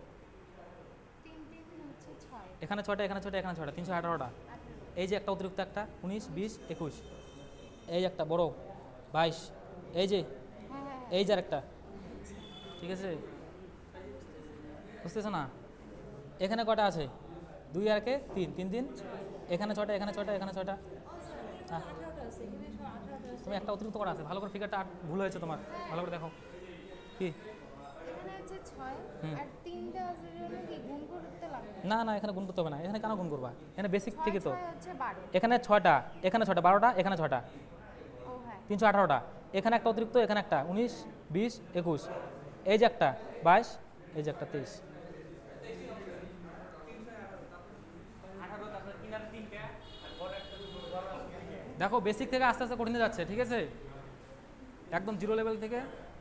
এখানে ছটা এখানে ছটা এখানে ছটা তিনশো আঠারোটা এই যে একটা অতিরিক্ত একটা উনিশ বিশ একুশ এই একটা বড় বাইশ এই যে এই যার একটা ঠিক আছে বুঝতেছো না এখানে কটা আছে দুই আর কে তিন তিন তিন এখানে ছটা এখানে ছটা এখানে ছটা তুমি একটা অতিরিক্ত করা আছে ভালো করে ফিগারটা ভুল হয়েছে তোমার ভালো করে দেখো কি না না এখানে গুণ করতে হবে না এখানে কেন গুণ করবা এখানে বেসিক থেকে তো এখানে ছটা এখানে ছটা বারোটা এখানে ছটা তিনশো আঠারোটা এখানে একটা অতিরিক্ত এখানে একটা উনিশ বিশ একুশ এই যে একটা বাইশ এই যে একটা তেইশ দেখো বেসিক থেকে আস্তে আস্তে কঠিন যাচ্ছে ঠিক আছে একদম জিরো লেভেল থেকে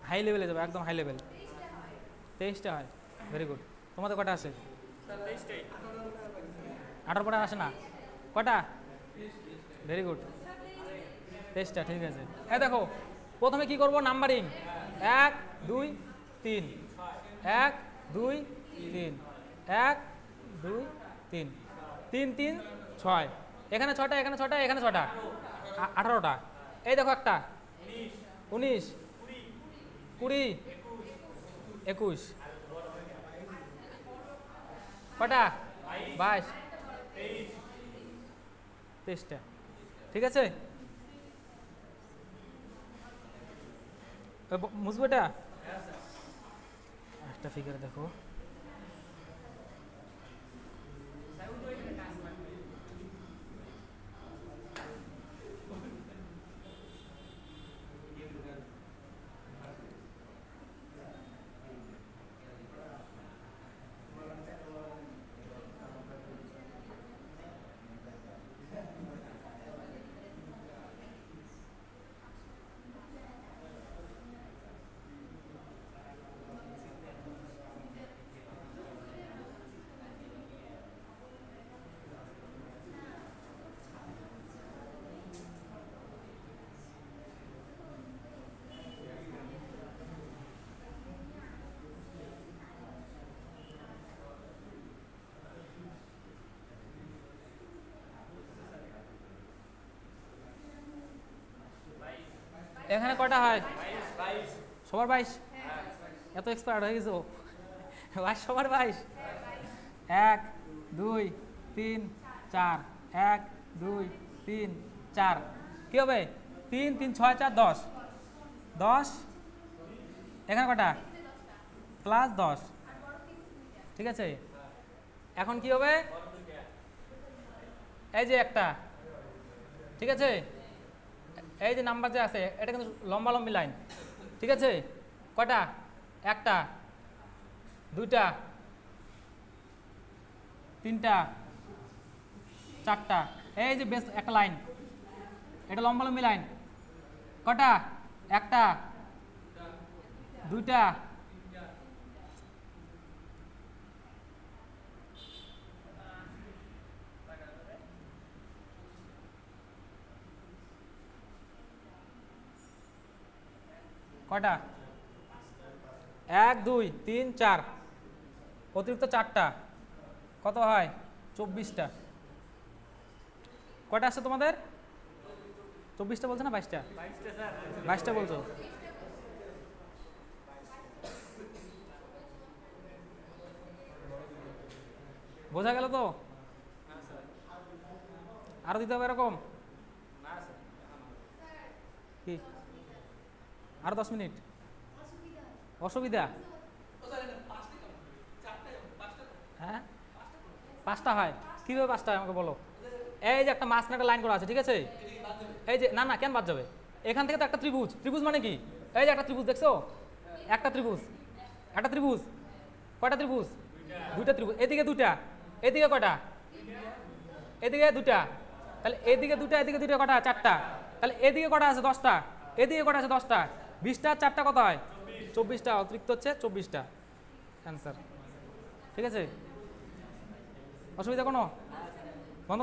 হাই লেভেলে যাবে একদম হাই লেভেল তেইশটা হয় ভেরি গুড তোমাদের কটা আছে আঠারো পরে আসে না কটা ভেরি গুড তেইশটা ঠিক আছে হ্যাঁ দেখো প্রথমে কি করব নাম্বারিং এক দুই তিন এক দুই তিন এক দুই তিন তিন তিন ছয় এখানে ছটা এখানে ছটা এখানে ছটা আঠারোটা এই দেখো একটা উনিশ কুড়ি একুশ কটা বাইশ তেইশটা ঠিক আছে मुझ बेटा फिगर देखो এখানে কটা হয় সবার বাইশ এত এক্সপার্ট হয়ে গেছো বাইশ সবার বাইশ এক দুই তিন চার এক দুই তিন চার কী হবে তিন তিন ছয় চার দশ দশ এখানে কটা প্লাস দশ ঠিক আছে এখন কি হবে এই যে একটা ঠিক আছে এই যে নাম্বার যে আছে এটা কিন্তু লম্বা লম্বি লাইন ঠিক আছে কটা একটা দুইটা তিনটা চারটা এই যে বেশ একটা লাইন এটা লম্বা লম্বি লাইন কটা একটা দুইটা কয়টা এক দুই তিন চার অতিরিক্ত চারটা কত হয় চব্বিশটা কয়টা আছে তোমাদের চব্বিশটা বলছো না বাইশটা বাইশটা বলছো বোঝা গেল তো আরো দিতে হবে এরকম কি আরো দশ মিনিট অসুবিধা হ্যাঁ পাঁচটা হয় কীভাবে পাঁচটা আমাকে বলো এই যে একটা মাঝখানে লাইন করা আছে ঠিক আছে এই যে না না কেন বাদ যাবে এখান থেকে তো একটা ত্রিভুজ ত্রিভুজ মানে কি এই যে একটা ত্রিভুজ দেখছো একটা ত্রিভুজ একটা ত্রিভুজ কয়টা ত্রিভুজ দুইটা ত্রিভুজ এদিকে দুটা এদিকে কয়টা এদিকে দুটা তাহলে এদিকে দুটা এদিকে দুটা কটা চারটা তাহলে এদিকে কটা আছে দশটা এদিকে কটা আছে দশটা বিশটা চারটা কত হয় চব্বিশটা অতিরিক্ত হচ্ছে চব্বিশটা অ্যান্সার ঠিক আছে অসুবিধা কোনো বন্ধ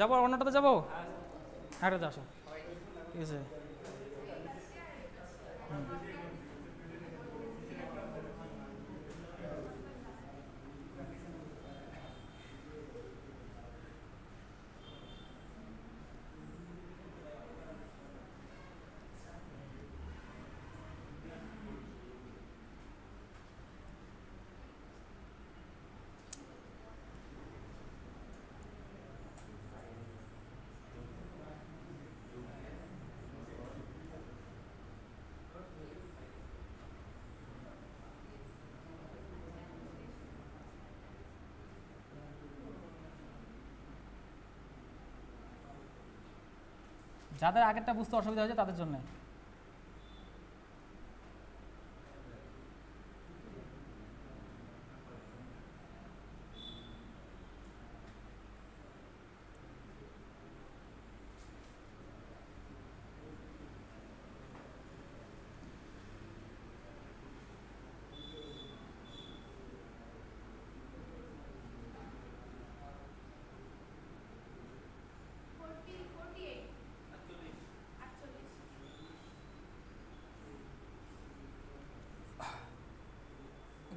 যাবো অন্যটাতে যাবো হ্যাঁ আসো ঠিক আছে হুম যাদের আগেরটা বুঝতে অসুবিধা হয়েছে তাদের জন্য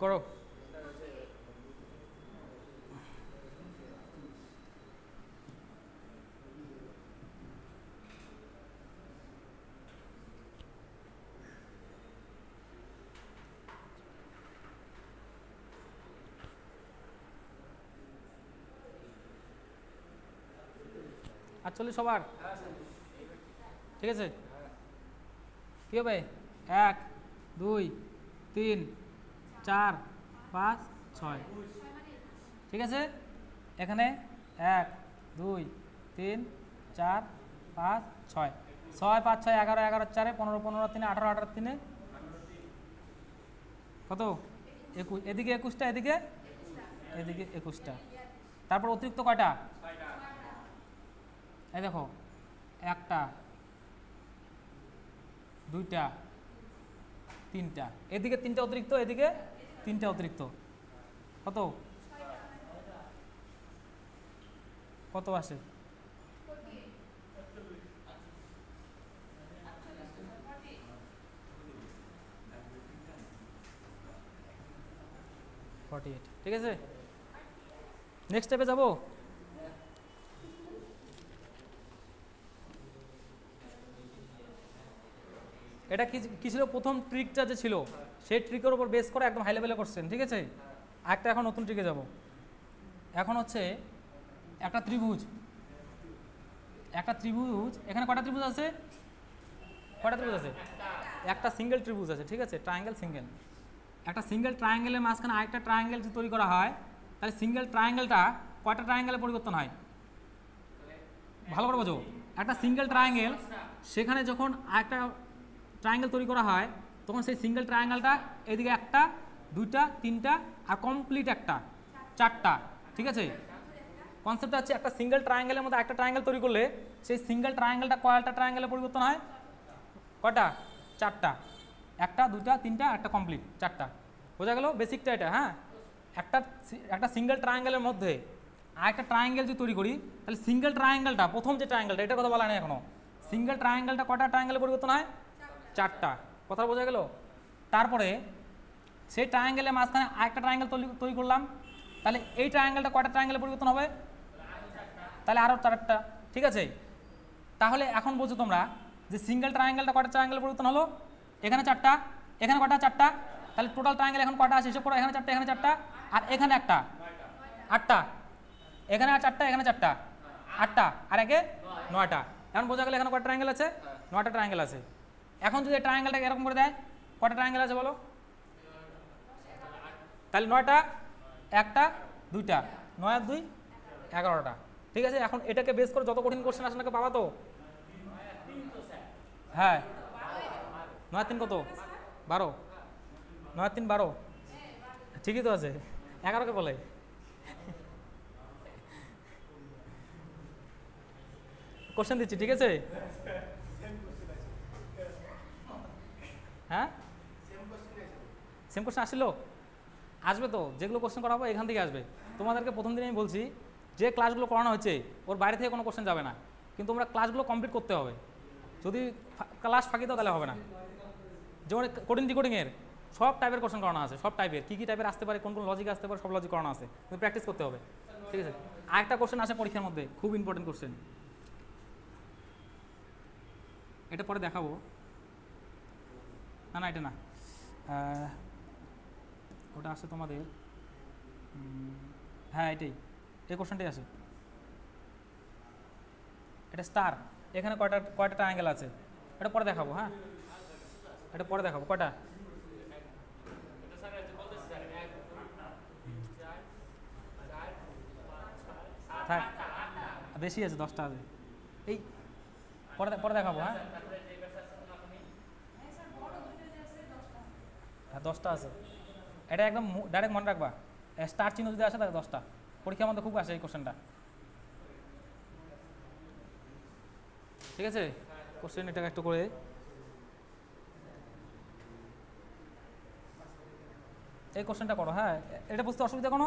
করো আটচল্লিশ সবার ঠিক আছে কী হবে এক দুই তিন চার পাঁচ ছয় ঠিক আছে এখানে এক দুই তিন চার পাঁচ ছয় ছয় পাঁচ ছয় এগারো এগারো চারে পনেরো পনেরো তিনে আঠারো আঠারো তিনে কত একুশ এদিকে একুশটা এদিকে এদিকে একুশটা তারপর অতিরিক্ত কয়টা এই দেখো একটা দুইটা তিনটা এদিকে তিনটা অতিরিক্ত এদিকে তিনটা অতিরিক্ত কত কত আসে ফর্টি এইট ঠিক আছে নেক্সট স্টেপে যাব এটা কি ছিল প্রথম ট্রিকটা যে ছিল সেই ট্রিকের ওপর বেস করে একদম হাই লেভেলে করছেন ঠিক আছে একটা এখন নতুন ট্রিকে যাব এখন হচ্ছে একটা ত্রিভুজ একটা ত্রিভুজ এখানে কটা ত্রিভুজ আছে কটা ত্রিভুজ আছে একটা সিঙ্গেল ত্রিভুজ আছে ঠিক আছে ট্রায়াঙ্গেল সিঙ্গেল একটা সিঙ্গেল ট্রায়াঙ্গেলের মাঝখানে আরেকটা ট্রায়াঙ্গেল যদি তৈরি করা হয় তাহলে সিঙ্গেল ট্রায়াঙ্গেলটা কয়টা ট্রায়াঙ্গেলে পরিবর্তন হয় ভালো করে বোঝো একটা সিঙ্গেল ট্রায়াঙ্গেল সেখানে যখন আরেকটা ট্রায়াঙ্গেল তৈরি করা হয় তখন সেই সিঙ্গেল ট্রায়াঙ্গেলটা এদিকে একটা দুইটা তিনটা আর কমপ্লিট একটা চারটা ঠিক আছে কনসেপ্টটা হচ্ছে একটা সিঙ্গেল ট্রায়াঙ্গেলের মধ্যে একটা ট্রায়াঙ্গেল তৈরি করলে সেই সিঙ্গেল ট্রায়াঙ্গেলটা কয়টা ট্রায়াঙ্গেলে পরিবর্তন হয় কটা চারটা একটা দুটা তিনটা একটা কমপ্লিট চারটা বোঝা গেল বেসিকটা এটা হ্যাঁ একটা একটা সিঙ্গেল ট্রায়াঙ্গেলের মধ্যে আর একটা ট্রায়াঙ্গেল যদি তৈরি করি তাহলে সিঙ্গেল ট্রায়াঙ্গেলটা প্রথম যে ট্রায়াঙ্গেলটা এটার কথা বলা নেই এখনও সিঙ্গেল ট্রায়াঙ্গেলটা কটা ট্রায়াঙ্গেলে পরিবর্তন হয় চারটা কথা বোঝা গেল তারপরে সেই ট্রায়াঙ্গেলের মাঝখানে আরেকটা ট্রায়াঙ্গেল তৈরি করলাম তাহলে এই ট্রায়াঙ্গেলটা কয়টা ট্রায়াঙ্গেলে পরিবর্তন হবে তাহলে আরও চারটা ঠিক আছে তাহলে এখন বলছো তোমরা যে সিঙ্গেল ট্রায়াঙ্গেলটা কটা ট্রায়াঙ্গেল পরিবর্তন হলো এখানে চারটা এখানে কটা চারটা তাহলে টোটাল ট্রায়াঙ্গেল এখন কটা আছে হিসেব করো এখানে চারটা এখানে চারটা আর এখানে একটা আটটা এখানে আর চারটা এখানে চারটা আটটা আর একে নয়টা এখন বোঝা গেলে এখানে কটা ট্রায়াঙ্গেল আছে নয়টা ট্রায়াঙ্গেল আছে এখন যদি ট্রায়াঙ্গেলটাকে এরকম করে দেয় কটা ট্রায়াঙ্গেল আছে বলো তাহলে নয়টা একটা দুইটা নয় দুই এগারোটা ঠিক আছে এখন এটাকে বেস করে যত কঠিন কোশ্চেন আসে পাবা তো হ্যাঁ নয় তিন কত বারো নয় তিন বারো ঠিকই তো আছে এগারোকে বলে কোশ্চেন দিচ্ছি ঠিক আছে হ্যাঁ সেম কোশ্চেন আসলো আসবে তো যেগুলো কোশ্চেন করাবো এখান থেকে আসবে তোমাদেরকে প্রথম দিনে আমি বলছি যে ক্লাসগুলো করানো হচ্ছে ওর বাইরে থেকে কোনো কোশ্চেন যাবে না কিন্তু তোমরা ক্লাসগুলো কমপ্লিট করতে হবে যদি ক্লাস ফাঁকি দাও তাহলে হবে না যেমন কোডিং ডিকোডিংয়ের সব টাইপের কোশ্চেন করানো আছে সব টাইপের কী কী টাইপের আসতে পারে কোন কোন লজিক আসতে পারে সব লজিক করানো আছে কিন্তু প্র্যাকটিস করতে হবে ঠিক আছে আর একটা কোশ্চেন আসে পরীক্ষার মধ্যে খুব ইম্পর্টেন্ট কোশ্চেন এটা পরে দেখাবো না না এটা না ওটা আছে তোমাদের হ্যাঁ এটাই এই কোশ্চেনটাই আছে এটা স্টার এখানে কয়টা কয়টা ট্রায়াঙ্গেল আছে এটা পরে দেখাবো হ্যাঁ এটা পরে দেখাবো কয়টা বেশি আছে দশটা আছে এই পরে পরে দেখাবো হ্যাঁ হ্যাঁ দশটা আছে এটা একদম ডাইরেক্ট মনে রাখবা স্টার চিহ্ন যদি আসে তাহলে দশটা পরীক্ষার মধ্যে খুব আসে এই কোশ্চেনটা ঠিক আছে কোশ্চেন এটা একটু করে এই কোশ্চেনটা করো হ্যাঁ এটা বুঝতে অসুবিধা কোনো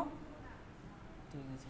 ঠিক আছে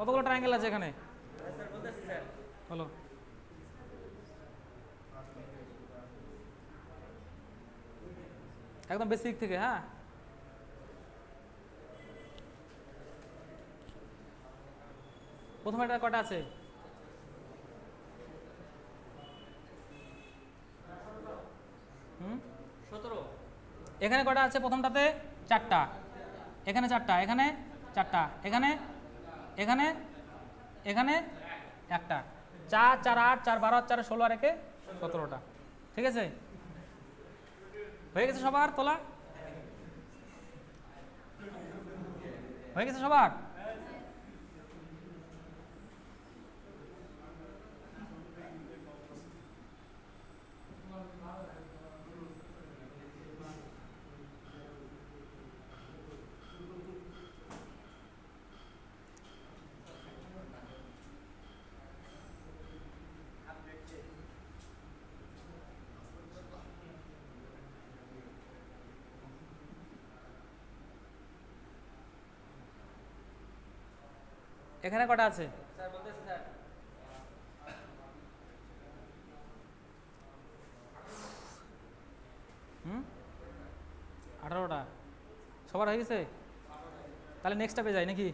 কতগুলো ট্রায়াঙ্গেল আছে এখানে হ্যালো একদম বেসিক থেকে হ্যাঁ প্রথমে এটা কটা আছে এখানে কটা আছে প্রথমটাতে চারটা এখানে চারটা এখানে চারটা এখানে এখানে এখানে একটা চার চার আট চার বারো চার ষোলো আর একে সতেরোটা ঠিক আছে হয়ে গেছে সবার তোলা হয়ে গেছে সবার এখানে কটা আছে হুম আঠারোটা সবার হয়ে গেছে তাহলে নেক্সট স্টেপে যাই নাকি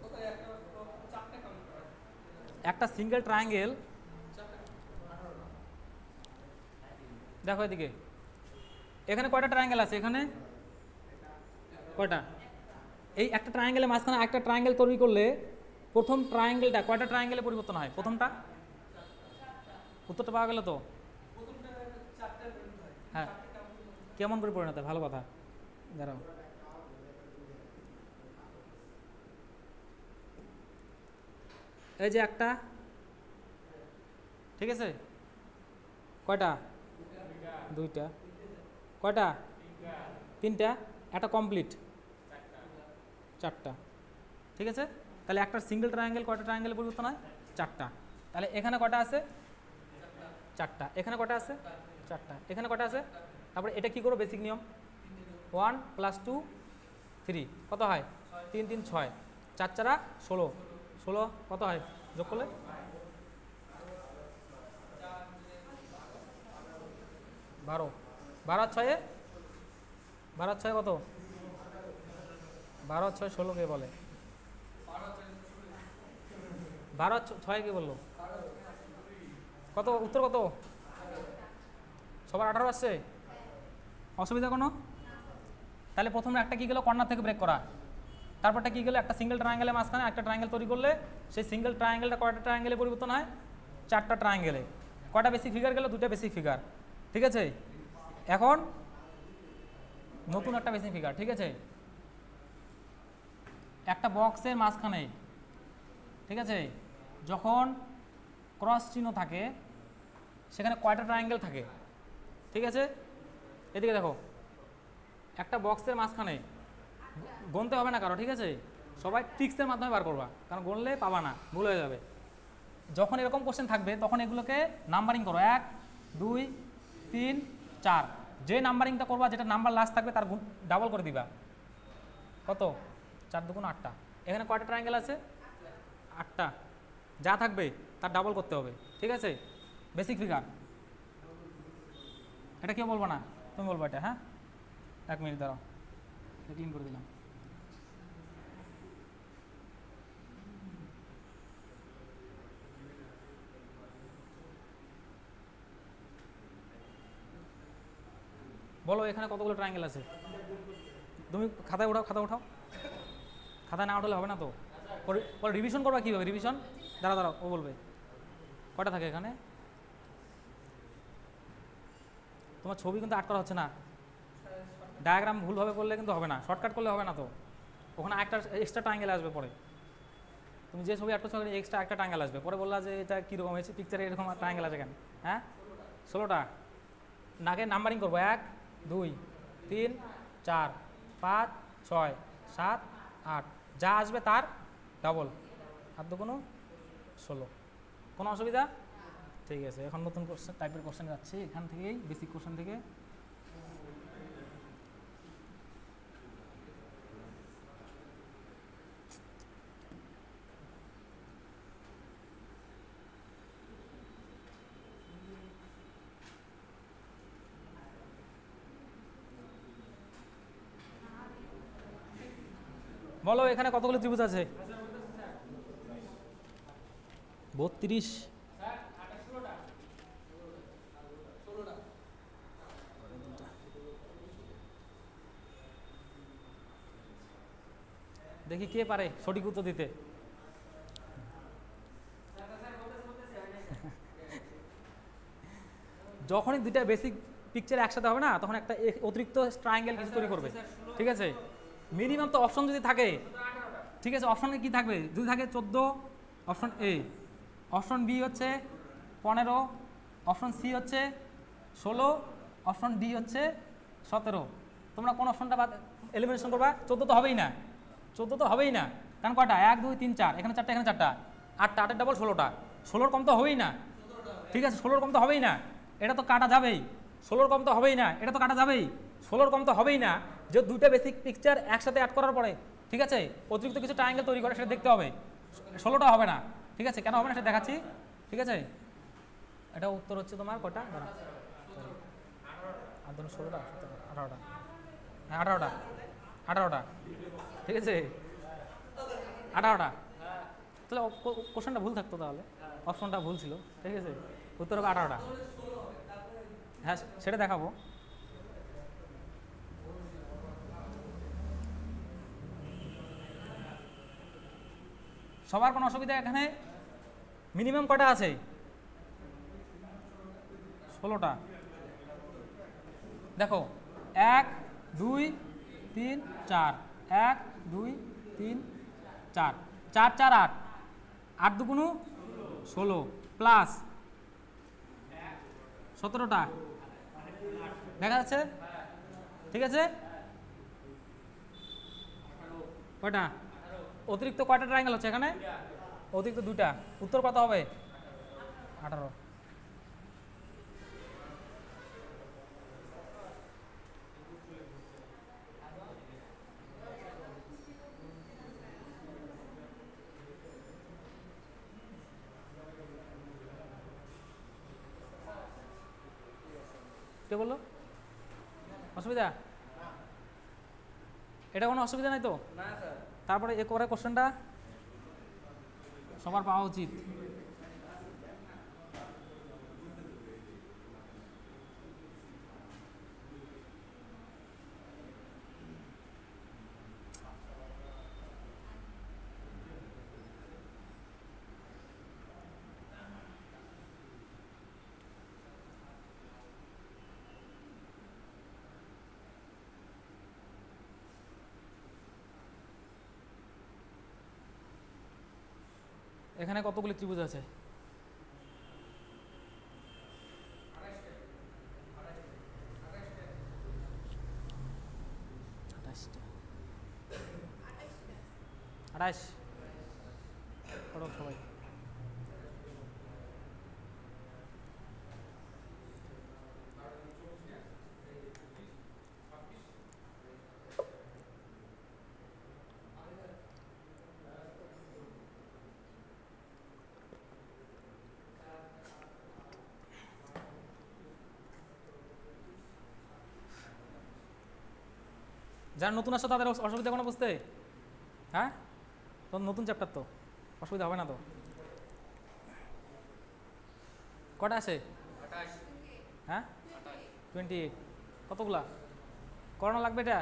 হ্যাঁ, একটা সিঙ্গেল ট্রায়াঙ্গেল দেখো এদিকে এখানে কয়টা ট্রায়াঙ্গেল আছে এখানে কয়টা এই একটা ট্রায়াঙ্গেলের মাঝখানে একটা ট্রায়াঙ্গেল তৈরি করলে প্রথম ট্রায়াঙ্গেলটা কয়টা ট্রায়াঙ্গেলে পরিবর্তন হয় প্রথমটা উত্তরটা পাওয়া গেল তো হ্যাঁ কেমন করে পরিণত ভালো কথা দাঁড়াও এই যে একটা ঠিক আছে কয়টা দুইটা কয়টা তিনটা একটা কমপ্লিট চারটা ঠিক আছে তাহলে একটা সিঙ্গেল ট্রায়াঙ্গেল কয়টা ট্রায়াঙ্গেল পরিবর্তন হয় চারটা তাহলে এখানে কটা আছে চারটা এখানে কটা আছে চারটা এখানে কটা আছে তারপরে এটা কি করো বেসিক নিয়ম ওয়ান প্লাস টু থ্রি কত হয় তিন তিন ছয় চার চারা ষোলো ষোলো কত হয় যোগ করলে বারো বারো ছয়ে বারো ছয় কত বারো ছয় ষোলোকে বলে বারো ছয় কে বললো কত উত্তর কত সবার আঠারো আসছে অসুবিধা কোনো তাহলে প্রথমে একটা কী গেলো কর্নার থেকে ব্রেক করা তারপরটা কী গেলো একটা সিঙ্গেল ট্রায়াঙ্গেলের মাঝখানে একটা ট্রায়াঙ্গেল তৈরি করলে সেই সিঙ্গেল ট্রায়াঙ্গেলটা কয়টা ট্রায়াঙ্গেলে পরিবর্তন হয় চারটা ট্রায়াঙ্গেলে কয়টা বেসিক ফিগার গেলো দুটা বেসিক ফিগার ঠিক আছে এখন নতুন একটা বেসিক ফিগার ঠিক আছে একটা বক্সের মাঝখানে ঠিক আছে যখন ক্রস চিহ্ন থাকে সেখানে কয়টা ট্রায়াঙ্গেল থাকে ঠিক আছে এদিকে দেখো একটা বক্সের মাঝখানে গনতে হবে না কারো ঠিক আছে সবাই ট্রিক্সের মাধ্যমে বার করবা কারণ গনলে পাবা না ভুল হয়ে যাবে যখন এরকম কোশ্চেন থাকবে তখন এগুলোকে নাম্বারিং করো এক দুই তিন চার যে নাম্বারিংটা করবা যেটা নাম্বার লাস্ট থাকবে তার গুণ ডাবল করে দিবা কত চার দুগুণ আটটা এখানে কয়টা ট্রায়াঙ্গেল আছে আটটা যা থাকবে তার ডাবল করতে হবে ঠিক আছে বেসিক ফিগার এটা কেউ বলবো না তুমি বলবো এটা হ্যাঁ এক মিনিট দাঁড়াও ক্লিন করে দিলাম বলো এখানে কতগুলো ট্রায়াঙ্গেল আছে তুমি খাতায় ওঠাও খাতা ওঠাও খাতায় না উঠালে হবে না তো পরে রিভিশন করবা কীভাবে রিভিশন দাঁড়া দাঁড়াও ও বলবে কটা থাকে এখানে তোমার ছবি কিন্তু আট করা হচ্ছে না ডায়াগ্রাম ভুলভাবে করলে কিন্তু হবে না শর্টকাট করলে হবে না তো ওখানে একটা এক্সট্রা ট্রায়াঙ্গেল আসবে পরে তুমি যে ছবি আট করছো এক্সট্রা একটা ট্রায়াঙ্গেল আসবে পরে বললা যে এটা কীরকম হয়েছে পিকচারে এরকম ট্রায়াঙ্গেল আছে কেন হ্যাঁ ষোলোটা নাকে নাম্বারিং করবো এক দুই তিন চার পাঁচ ছয় সাত আট যা আসবে তার ডাবল আর তো কোনো ষোলো কোনো অসুবিধা ঠিক আছে এখন নতুন কোশ্চেন টাইপের কোশ্চেন যাচ্ছি এখান থেকেই বেসিক কোশ্চেন থেকে বলো এখানে কতগুলো ত্রিভুজ আছে বত্রিশ দেখি কে পারে সঠিক উত্তর দিতে যখনই দুইটা বেসিক পিকচার একসাথে হবে না তখন একটা অতিরিক্ত ট্রায়াঙ্গেল কিছু তৈরি করবে ঠিক আছে মিনিমাম তো অপশন যদি থাকে ঠিক আছে অপশনে কি থাকবে যদি থাকে চোদ্দো অপশন এ অপশন বি হচ্ছে পনেরো অপশন সি হচ্ছে ষোলো অপশন ডি হচ্ছে সতেরো তোমরা কোন অপশনটা বাদ এলিমিনেশন করবা চোদ্দো তো হবেই না চোদ্দো তো হবেই না কারণ কয়টা এক দুই তিন চার এখানে চারটা এখানে চারটা আটটা আটের ডাবল ষোলোটা ষোলোর কম তো হবেই না ঠিক আছে ষোলোর কম তো হবেই না এটা তো কাটা যাবেই ষোলোর কম তো হবেই না এটা তো কাটা যাবেই ষোলোর কম তো হবেই না যে দুইটা বেসিক পিকচার একসাথে অ্যাড করার পরে ঠিক আছে অতিরিক্ত কিছু ট্রায়াঙ্গেল তৈরি করে সেটা দেখতে হবে ষোলোটা হবে না ঠিক আছে কেন হবে না সেটা দেখাচ্ছি ঠিক আছে এটা উত্তর হচ্ছে তোমার কটা ষোলোটা আঠারোটা হ্যাঁ আঠারোটা আঠারোটা ঠিক আছে আঠারোটা তাহলে কোশ্চেনটা ভুল থাকতো তাহলে অপশনটা ভুল ছিল ঠিক আছে উত্তর হবে আঠারোটা হ্যাঁ সেটা দেখাবো সবার কোনো অসুবিধা এখানে মিনিমাম কটা আছে ষোলোটা দেখো এক দুই তিন চার এক দুই তিন চার চার চার আট আট দুগুণু ষোলো প্লাস সতেরোটা দেখা যাচ্ছে ঠিক আছে কটা অতিরিক্ত কয়টা ট্রায়াঙ্গেল হচ্ছে এখানে অতিরিক্ত দুইটা উত্তর কত হবে আঠারো কে বললো অসুবিধা এটা কোনো অসুবিধা নাই তো না স্যার তারপরে এ করে কোশ্চেনটা সবার পাওয়া উচিত এখানে কতগুলি ত্রিভুজ আছে যারা নতুন আসো তাদের অসুবিধা কোনো বুঝতে হ্যাঁ তো নতুন চ্যাপ্টার তো অসুবিধা হবে না তো কটা আছে হ্যাঁ টোয়েন্টি এইট কতগুলা করোনা লাগবে এটা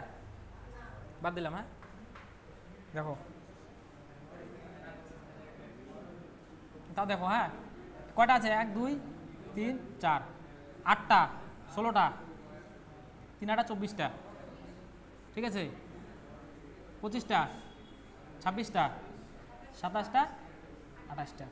বাদ দিলাম হ্যাঁ দেখো তা দেখো হ্যাঁ কটা আছে এক দুই তিন চার আটটা ষোলোটা তিন আটটা চব্বিশটা ঠিক আছে পঁচিশটা ছাব্বিশটা সাতাশটা আঠাশটা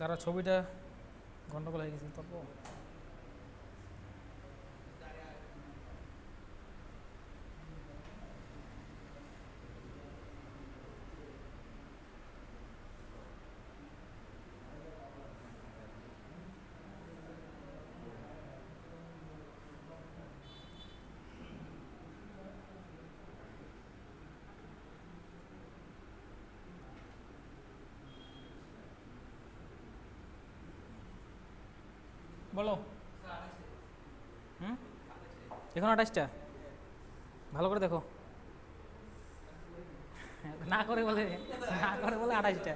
দাঁড়া ছবিটা গন্ডগোল হয়ে গেছে তারপর না আঠাশটা ভালো করে দেখো না করে বলে না করে বলে আঠাশটা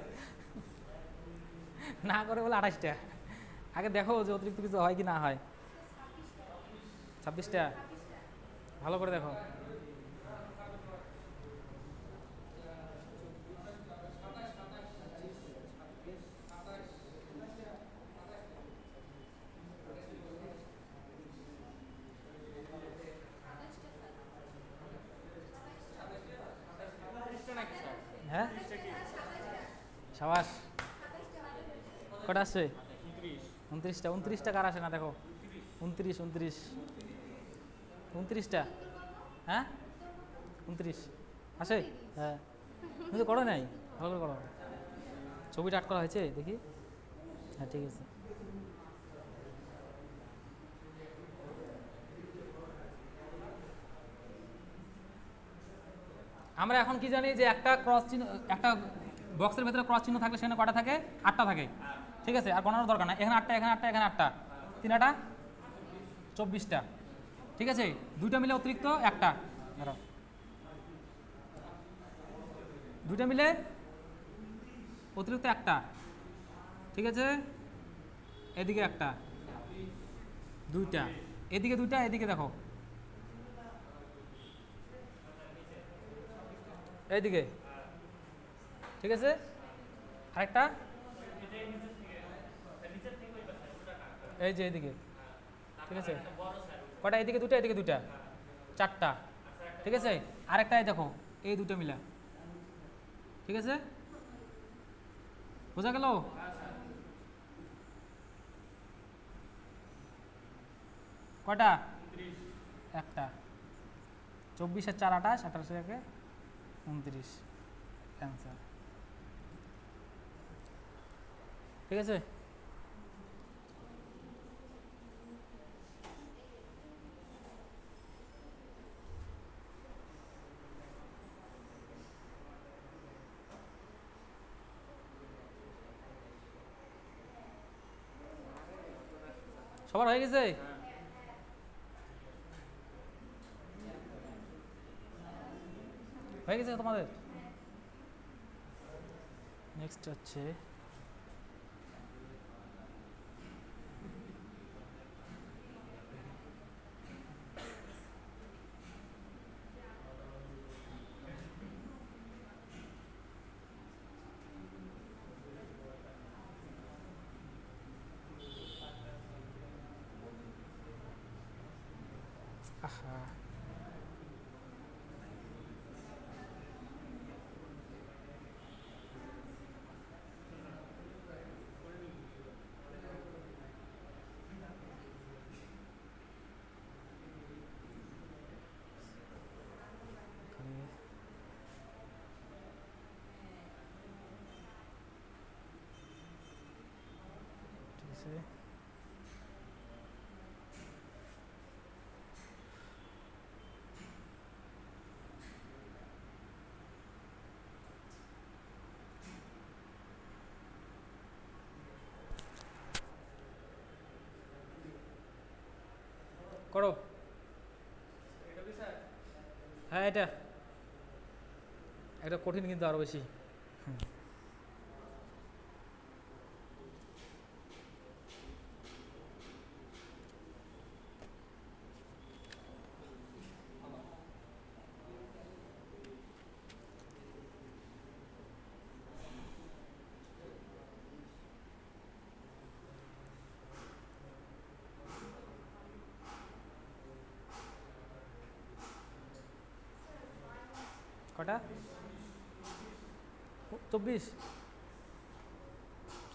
না করে বলে আঠাশটা আগে দেখো যে অতিরিক্ত কিছু হয় কি না হয় ছাব্বিশটা ভালো করে দেখো সাবাস কটা আসছে উনত্রিশটা উনত্রিশটা কার আসে না দেখো উনত্রিশ উনত্রিশ উনত্রিশটা হ্যাঁ উনত্রিশ আসে হ্যাঁ তুমি করো নাই ভালো করে করো ছবিটা আট করা হয়েছে দেখি হ্যাঁ ঠিক আছে আমরা এখন কি জানি যে একটা ক্রস চিহ্ন একটা বক্সের ভেতরে ক্রস চিহ্ন থাকলে সেখানে কটা থাকে আটটা থাকে ঠিক আছে আর গণানোর দরকার না এখানে আটটা এখানে আটটা এখানে আটটা তিন আটা চব্বিশটা ঠিক আছে দুইটা মিলে অতিরিক্ত একটা ধরো দুইটা মিলে অতিরিক্ত একটা ঠিক আছে এদিকে একটা দুইটা এদিকে দুইটা এদিকে দেখো এদিকে ঠিক আছে আরেকটা এই যে এদিকে ঠিক আছে কটা এদিকে দুটা এদিকে দুটা চারটা ঠিক আছে আরেকটা দেখো এই দুটো মিলা ঠিক আছে বোঝা গেল কটা একটা চব্বিশের চার আঠাশ আঠারোশো থেকে উনত্রিশ অ্যান্সার ঠিক আছে সবার হয়ে গেছে হয়ে গেছে তোমাদের নেক্সট হচ্ছে আছে করো হ্যাঁ এটা এটা কঠিন কিন্তু আরও বেশি চব্বিশ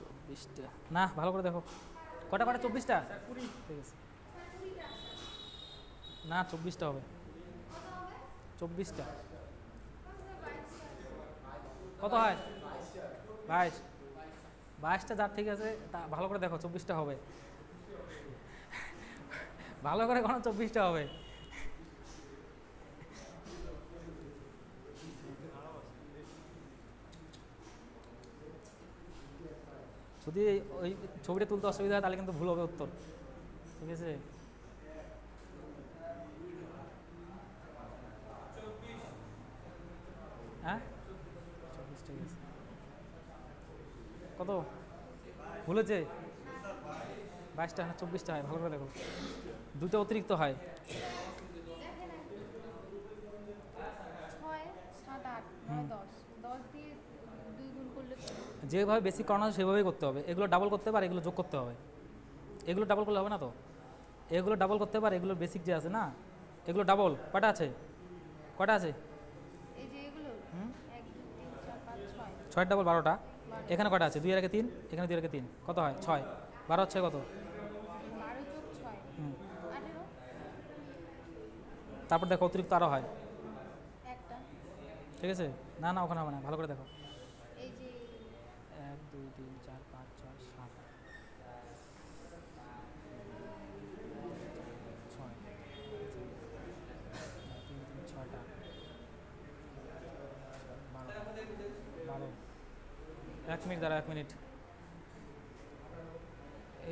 চব্বিশটা না ভালো করে দেখো কটা কটা চব্বিশটা ঠিক আছে না চব্বিশটা হবে চব্বিশটা কত হয় বাইশ বাইশটা যার ঠিক আছে তা ভালো করে দেখো চব্বিশটা হবে ভালো করে কোনো চব্বিশটা হবে যদি ওই ছবিটা তুলতে অসুবিধা হয় তাহলে কিন্তু ভুল হবে উত্তর ঠিক আছে হ্যাঁ কত ভুল হচ্ছে বাইশটা হ্যাঁ চব্বিশটা হয় ভালো করে দেখো দুটো অতিরিক্ত হয় যেভাবে বেসিক করানো হয় সেভাবেই করতে হবে এগুলো ডাবল করতে পারে এগুলো যোগ করতে হবে এগুলো ডাবল করলে হবে না তো এগুলো ডাবল করতে পারে এগুলো বেসিক যে আছে না এগুলো ডাবল কটা আছে কটা আছে ছয় ডাবল বারোটা এখানে কটা আছে দুই একে তিন এখানে দুই একে তিন কত হয় ছয় বারো হচ্ছে কত তারপর দেখো অতিরিক্ত আরও হয় ঠিক আছে না না ওখানে হবে না ভালো করে দেখো দুই তিন চার পাঁচ ছয় সাত ছয় তিন তিন বারো এক মিনিট দাঁড়া এক মিনিট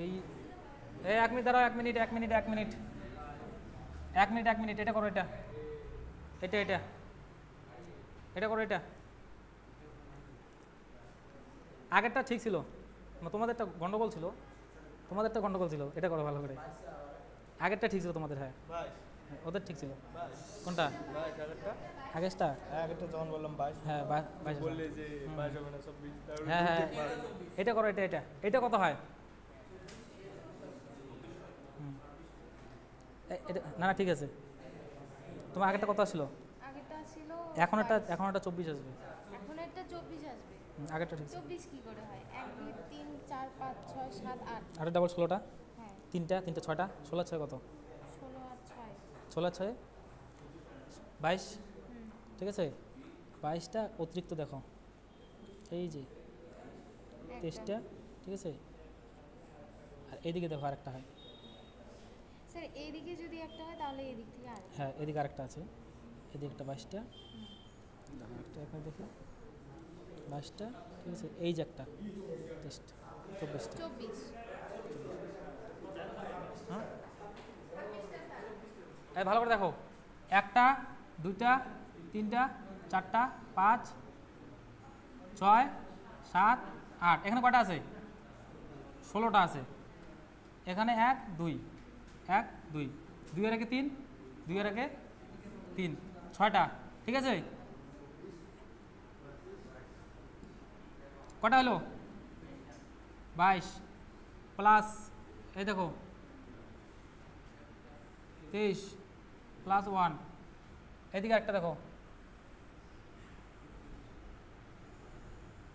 এই এই এক মিনিট দাঁড়াও এক মিনিট এক মিনিট এক মিনিট এক মিনিট এক মিনিট এটা করো এটা এটা এটা এটা করো এটা আগেরটা ঠিক ছিল তোমাদেরটা গন্ডগোল ছিল তোমাদেরটা গন্ডগোল ছিল এটা করো ভালো করে আগেরটা ঠিক ছিল তোমাদের হ্যাঁ ওদের ঠিক ছিল কোনটা আগেরটা হ্যাঁ, আগেরটা যখন বললাম বাইশ হ্যাঁ হ্যাঁ হ্যাঁ, হ্যাঁ। এটা করো এটা এটা এটা কত হয় এটা না না ঠিক আছে তোমার আগেরটা কত আসলো এখন এটা এখন এটা চব্বিশ আসবে এখন এটা চব্বিশ আসবে আগেরটা ঠিক চব্বিশ কি করে হয় এক দুই তিন চার পাঁচ ছয় সাত আট আটের ডাবল ষোলোটা হ্যাঁ তিনটা তিনটা ছয়টা ষোলো ছয় কত ষোলো আর ছয় ষোলো ছয় বাইশ ঠিক আছে বাইশটা অতিরিক্ত দেখো এই যে তেইশটা ঠিক আছে আর এদিকে দেখো আরেকটা হয় স্যার এইদিকে যদি একটা হয় তাহলে এদিক থেকে আর হ্যাঁ এদিকে আরেকটা আছে এদিকে একটা বাইশটা একটা এখানে দেখি বাইশটা ঠিক আছে এই যে একটা চব্বিশটা হ্যাঁ? ভালো করে দেখো একটা দুইটা তিনটা চারটা পাঁচ ছয় সাত আট এখানে কটা আছে ষোলোটা আছে এখানে এক দুই এক দুই দুই এর আগে তিন দুই এর আগে তিন ছয়টা ঠিক আছে কটা হলো বাইশ প্লাস এই দেখো তেইশ প্লাস ওয়ান এদিকে একটা দেখো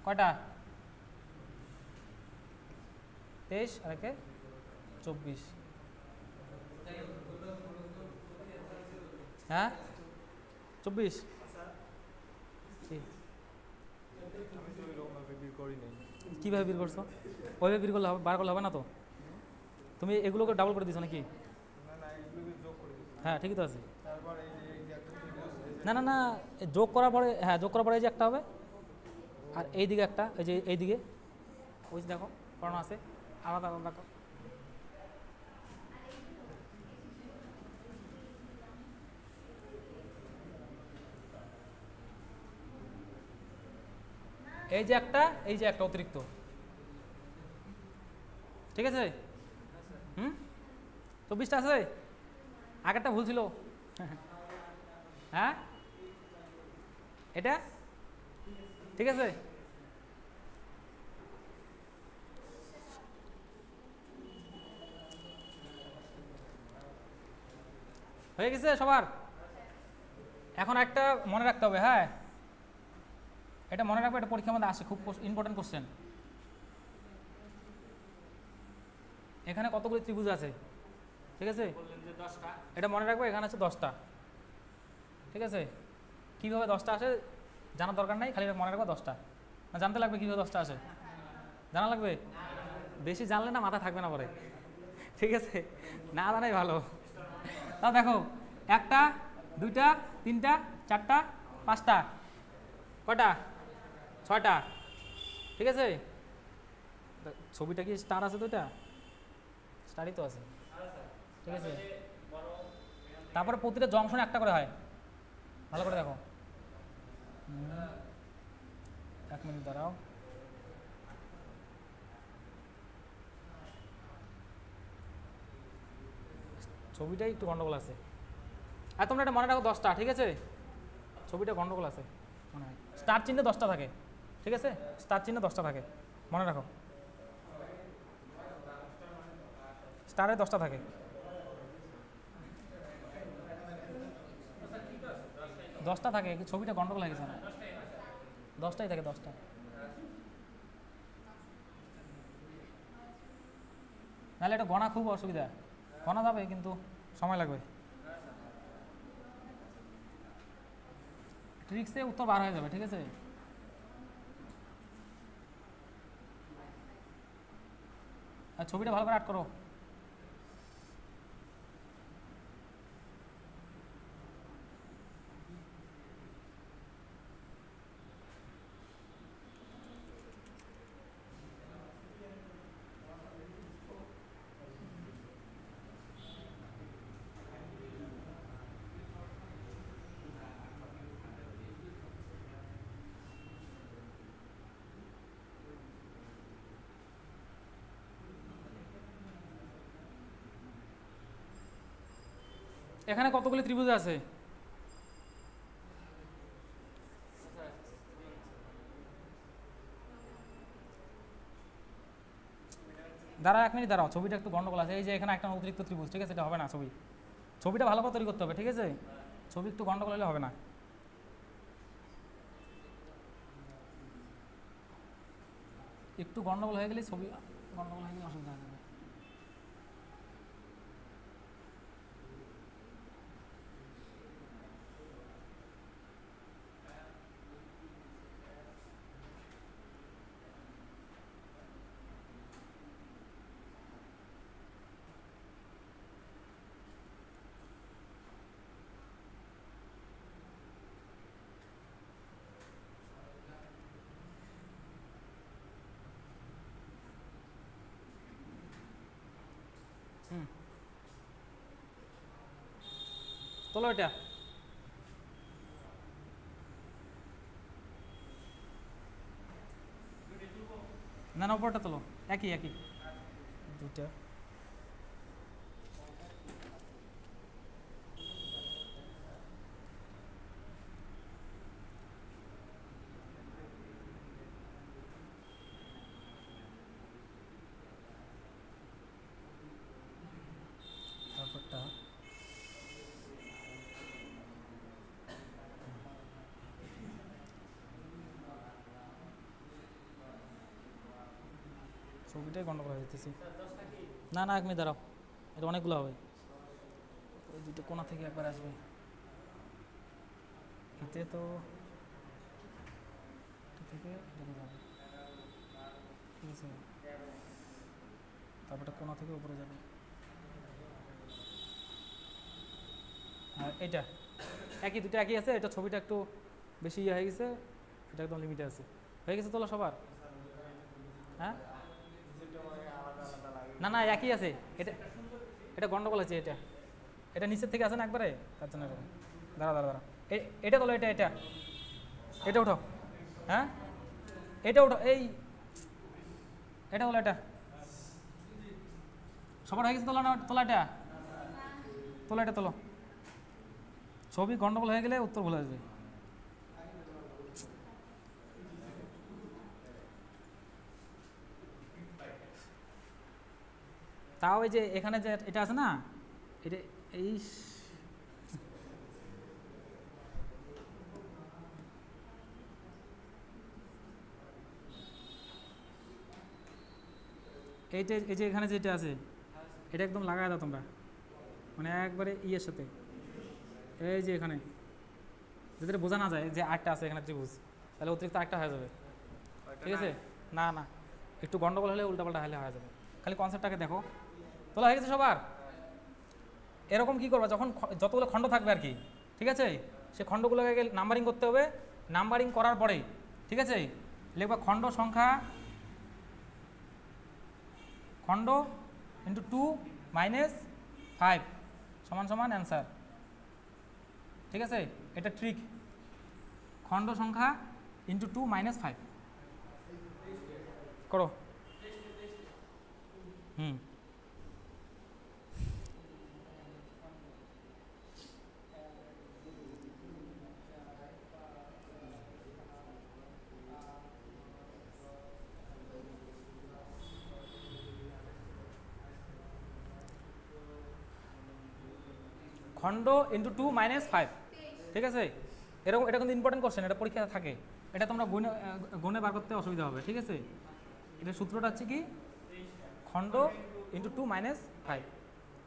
কটা তেইশ আর একে চব্বিশ হ্যাঁ চব্বিশ ঠিক করি কীভাবে বের করছো ওইভাবে বের করলে হবে বার করলে হবে না তো তুমি এগুলোকে ডাবল করে দিছো নাকি হ্যাঁ ঠিকই তো আছে না না না যোগ করার পরে হ্যাঁ যোগ করার পরে এই যে একটা হবে আর এইদিকে একটা এই যে এইদিকে ওই যে দেখো পড়ানো আছে আলাদা আলাদা এই যে একটা এই যে একটা অতিরিক্ত ঠিক আছে হুম চব্বিশটা আছে আগেরটা ভুল ছিল [laughs] হ্যাঁ এটা ঠিক আছে হয়ে গেছে সবার এখন একটা মনে রাখতে হবে হ্যাঁ এটা মনে রাখবে এটা পরীক্ষার মধ্যে আসে খুব ইম্পর্টেন্ট কোশ্চেন এখানে কতগুলি ত্রিভুজ আছে ঠিক আছে এটা মনে রাখবে এখানে আছে দশটা ঠিক আছে কীভাবে দশটা আছে জানার দরকার নাই খালি মনে রাখবে দশটা না জানতে লাগবে কীভাবে দশটা আছে জানা লাগবে বেশি জানলে না মাথা থাকবে না পরে ঠিক আছে না জানাই ভালো তা দেখো একটা দুইটা তিনটা চারটা পাঁচটা কটা ছয়টা ঠিক আছে ছবিটা কি স্টার আছে তো এটা স্টারই তো আছে ঠিক আছে তারপরে প্রতিটা জংশন একটা করে হয় ভালো করে দেখো এক মিনিট দাঁড়াও ছবিটাই একটু গন্ডগোল আছে আর তোমরা এটা মনে রাখো দশটা ঠিক আছে ছবিটা গন্ডগোল আছে মনে হয় স্টার চিহ্নে দশটা থাকে ঠিক আছে স্টার চিহ্ন দশটা থাকে মনে রাখো স্টারে দশটা থাকে দশটা থাকে ছবিটা গন্ডগোল হয়ে না দশটাই থাকে দশটা নাহলে এটা গণা খুব অসুবিধা গণা যাবে কিন্তু সময় লাগবে ট্রিক্সে উত্তর বার হয়ে যাবে ঠিক আছে ছবিটা ভালো করে আট করো এখানে কতগুলি ত্রিভুজ আছে দাঁড়া এক মিনিট দাঁড়াও ছবিটা একটু গন্ডগোল আছে এই যে এখানে একটা অতিরিক্ত ত্রিভুজ ঠিক আছে এটা হবে না ছবি ছবিটা ভালো করে তৈরি করতে হবে ঠিক আছে ছবি একটু গন্ডগোল হলে হবে না একটু গন্ডগোল হয়ে গেলে ছবি গন্ডগোল হয়ে গেলে অসুবিধা চলো এটা না না উপরটা তোলো একই একই দুটা দেখতেছি না না এক মিনিট দাঁড়াও এটা অনেকগুলো হবে ওই দুটো কোনা থেকে একবার আসবে এতে তো থেকে ঠিক আছে তারপরে কোনা থেকে উপরে যাবে আর এটা একই দুটো একই আছে এটা ছবিটা একটু বেশি ইয়ে হয়ে গেছে এটা একদম লিমিটে আছে হয়ে গেছে তোলা সবার হ্যাঁ না না একই আছে এটা এটা গন্ডগোল আছে এটা এটা নিচের থেকে আছে না একবারে তার জন্য দাঁড়া দাঁড়া দাঁড়া এটা তোলো এটা এটা এটা উঠো হ্যাঁ এটা উঠো এই এটা হলো এটা সবার হয়ে গেছে তোলা না তোলা এটা তোলা এটা তোলো ছবি গন্ডগোল হয়ে গেলে উত্তর ভুলে আসবে তাও এই যে এখানে যে এটা আছে না এটা এই এইটা এই যে এখানে যেটা আছে এটা একদম লাগায় দাও তোমরা মানে একবারে ইয়ের সাথে এই যে এখানে যদি বোঝা না যায় যে আটটা আছে এখানে ত্রিভুজ তাহলে অতিরিক্ত আটটা হয়ে যাবে ঠিক আছে না না একটু গন্ডগোল হলে উল্টাপাল্টা হলে হয়ে যাবে খালি কনসেপ্টটাকে দেখো তোলা হয়ে গেছে সবার এরকম কি করবা যখন যতগুলো খণ্ড থাকবে আর কি ঠিক আছে সে খণ্ডগুলোকে আগে নাম্বারিং করতে হবে নাম্বারিং করার পরে ঠিক আছে লিখবা খণ্ড সংখ্যা খণ্ড ইন্টু টু মাইনাস ফাইভ সমান সমান অ্যান্সার ঠিক আছে এটা ট্রিক খণ্ড সংখ্যা ইন্টু টু মাইনাস ফাইভ করো হুম খণ্ড ইন্টু টু মাইনাস ফাইভ ঠিক আছে এরকম এটা কিন্তু ইম্পর্টেন্ট কোশ্চেন এটা পরীক্ষা থাকে এটা তোমরা গুনে গুনে বার করতে অসুবিধা হবে ঠিক আছে এটা সূত্রটা হচ্ছে কি খণ্ড ইন্টু টু মাইনাস ফাইভ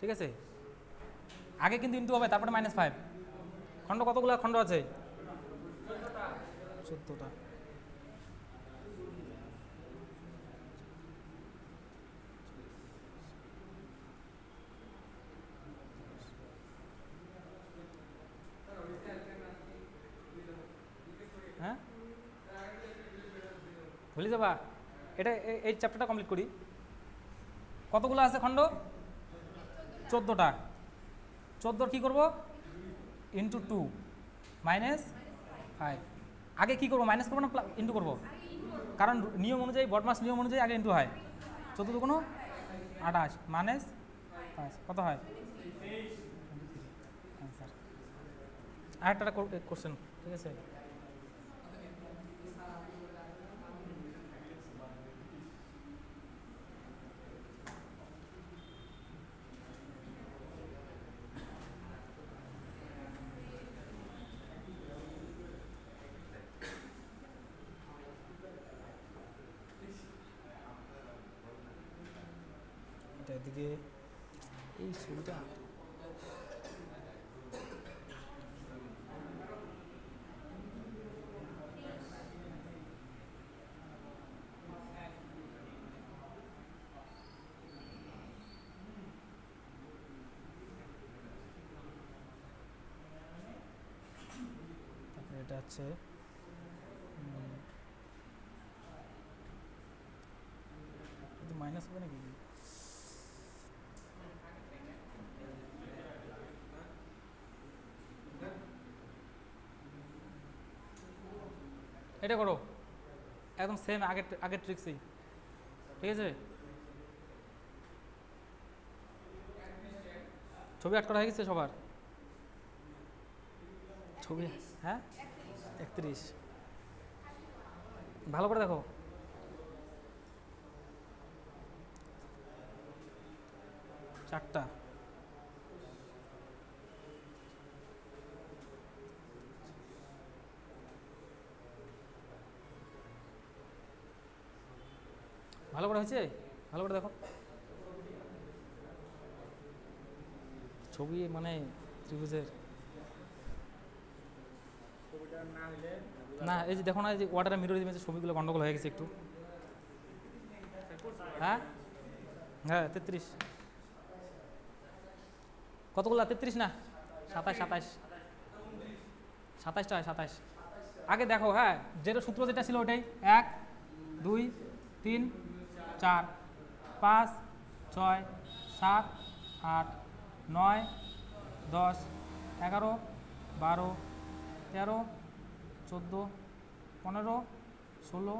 ঠিক আছে আগে কিন্তু ইন্টু হবে তারপরে মাইনাস ফাইভ খণ্ড কতগুলো খণ্ড আছে সত্তরটা ভুলে যাবা এটা এই চ্যাপ্টারটা কমপ্লিট করি কতগুলো আছে খণ্ড চোদ্দোটা চোদ্দোর কী করবো ইন্টু টু মাইনাস ফাইভ আগে কী করবো মাইনাস করবো না ইন্টু করবো কারণ নিয়ম অনুযায়ী বটমাস নিয়ম অনুযায়ী আগে ইন্টু হয় চোদ্দো তো কোনো আঠাশ মাইনাস কত হয় আর একটা কোশ্চেন ঠিক আছে যাচ্ছে মাইনাস হবে নাকি এটা করো একদম সেম আগের আগের ট্রিক্সই ঠিক আছে ছবি অ্যাড করা হয়ে গেছে সবার ছবি হ্যাঁ একত্রিশ ভালো করে দেখো চারটা ভালো করে হয়েছে ভালো করে দেখো ছবি মানে ত্রিভুজের না এই যে দেখো না যে ওয়াটার মিরর ইমেজে ছবিগুলো গন্ডগোল হয়ে গেছে একটু হ্যাঁ হ্যাঁ তেত্রিশ কতগুলো তেত্রিশ না সাতাশ সাতাশ সাতাশটা হয় সাতাশ আগে দেখো হ্যাঁ যেটা সূত্র যেটা ছিল ওটাই এক দুই তিন চার পাঁচ ছয় সাত আট নয় দশ এগারো বারো তেরো চোদ্দো পনেরো ষোলো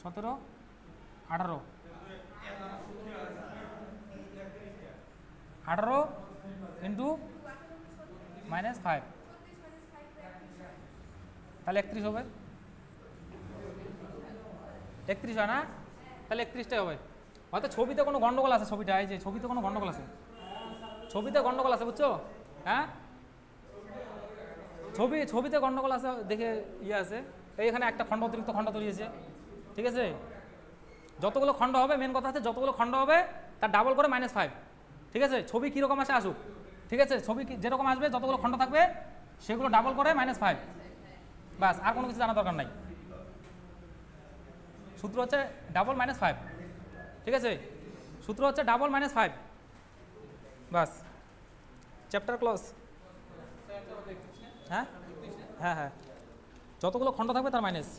সতেরো আঠারো আঠারো ইন্টু মাইনাস ফাইভ তাহলে একত্রিশ হবে একত্রিশ হয় না তাহলে একত্রিশটাই হবে হয়তো ছবিতে কোনো গণ্ডগোল আছে ছবিটা এই যে ছবিতে কোনো গণ্ডগোল আছে ছবিতে গণ্ডগোল আছে বুঝছো হ্যাঁ ছবি ছবিতে গণ্ডগোল আছে দেখে ইয়ে আছে এখানে একটা খণ্ড অতিরিক্ত খণ্ড তৈরিয়েছে ঠিক আছে যতগুলো খণ্ড হবে মেন কথা আছে যতগুলো খণ্ড হবে তার ডাবল করে মাইনাস ফাইভ ঠিক আছে ছবি কীরকম আসে আসুক ঠিক আছে ছবি যেরকম আসবে যতগুলো খণ্ড থাকবে সেগুলো ডাবল করে মাইনাস ফাইভ ব্যাস আর কোনো কিছু জানার দরকার নাই সূত্র হচ্ছে ডাবল মাইনাস ফাইভ ঠিক আছে সূত্র হচ্ছে ডাবল মাইনাস ফাইভ ব্যাস চ্যাপ্টার ক্লোজ হ্যাঁ হ্যাঁ হ্যাঁ যতগুলো খণ্ড থাকবে তার মাইনাস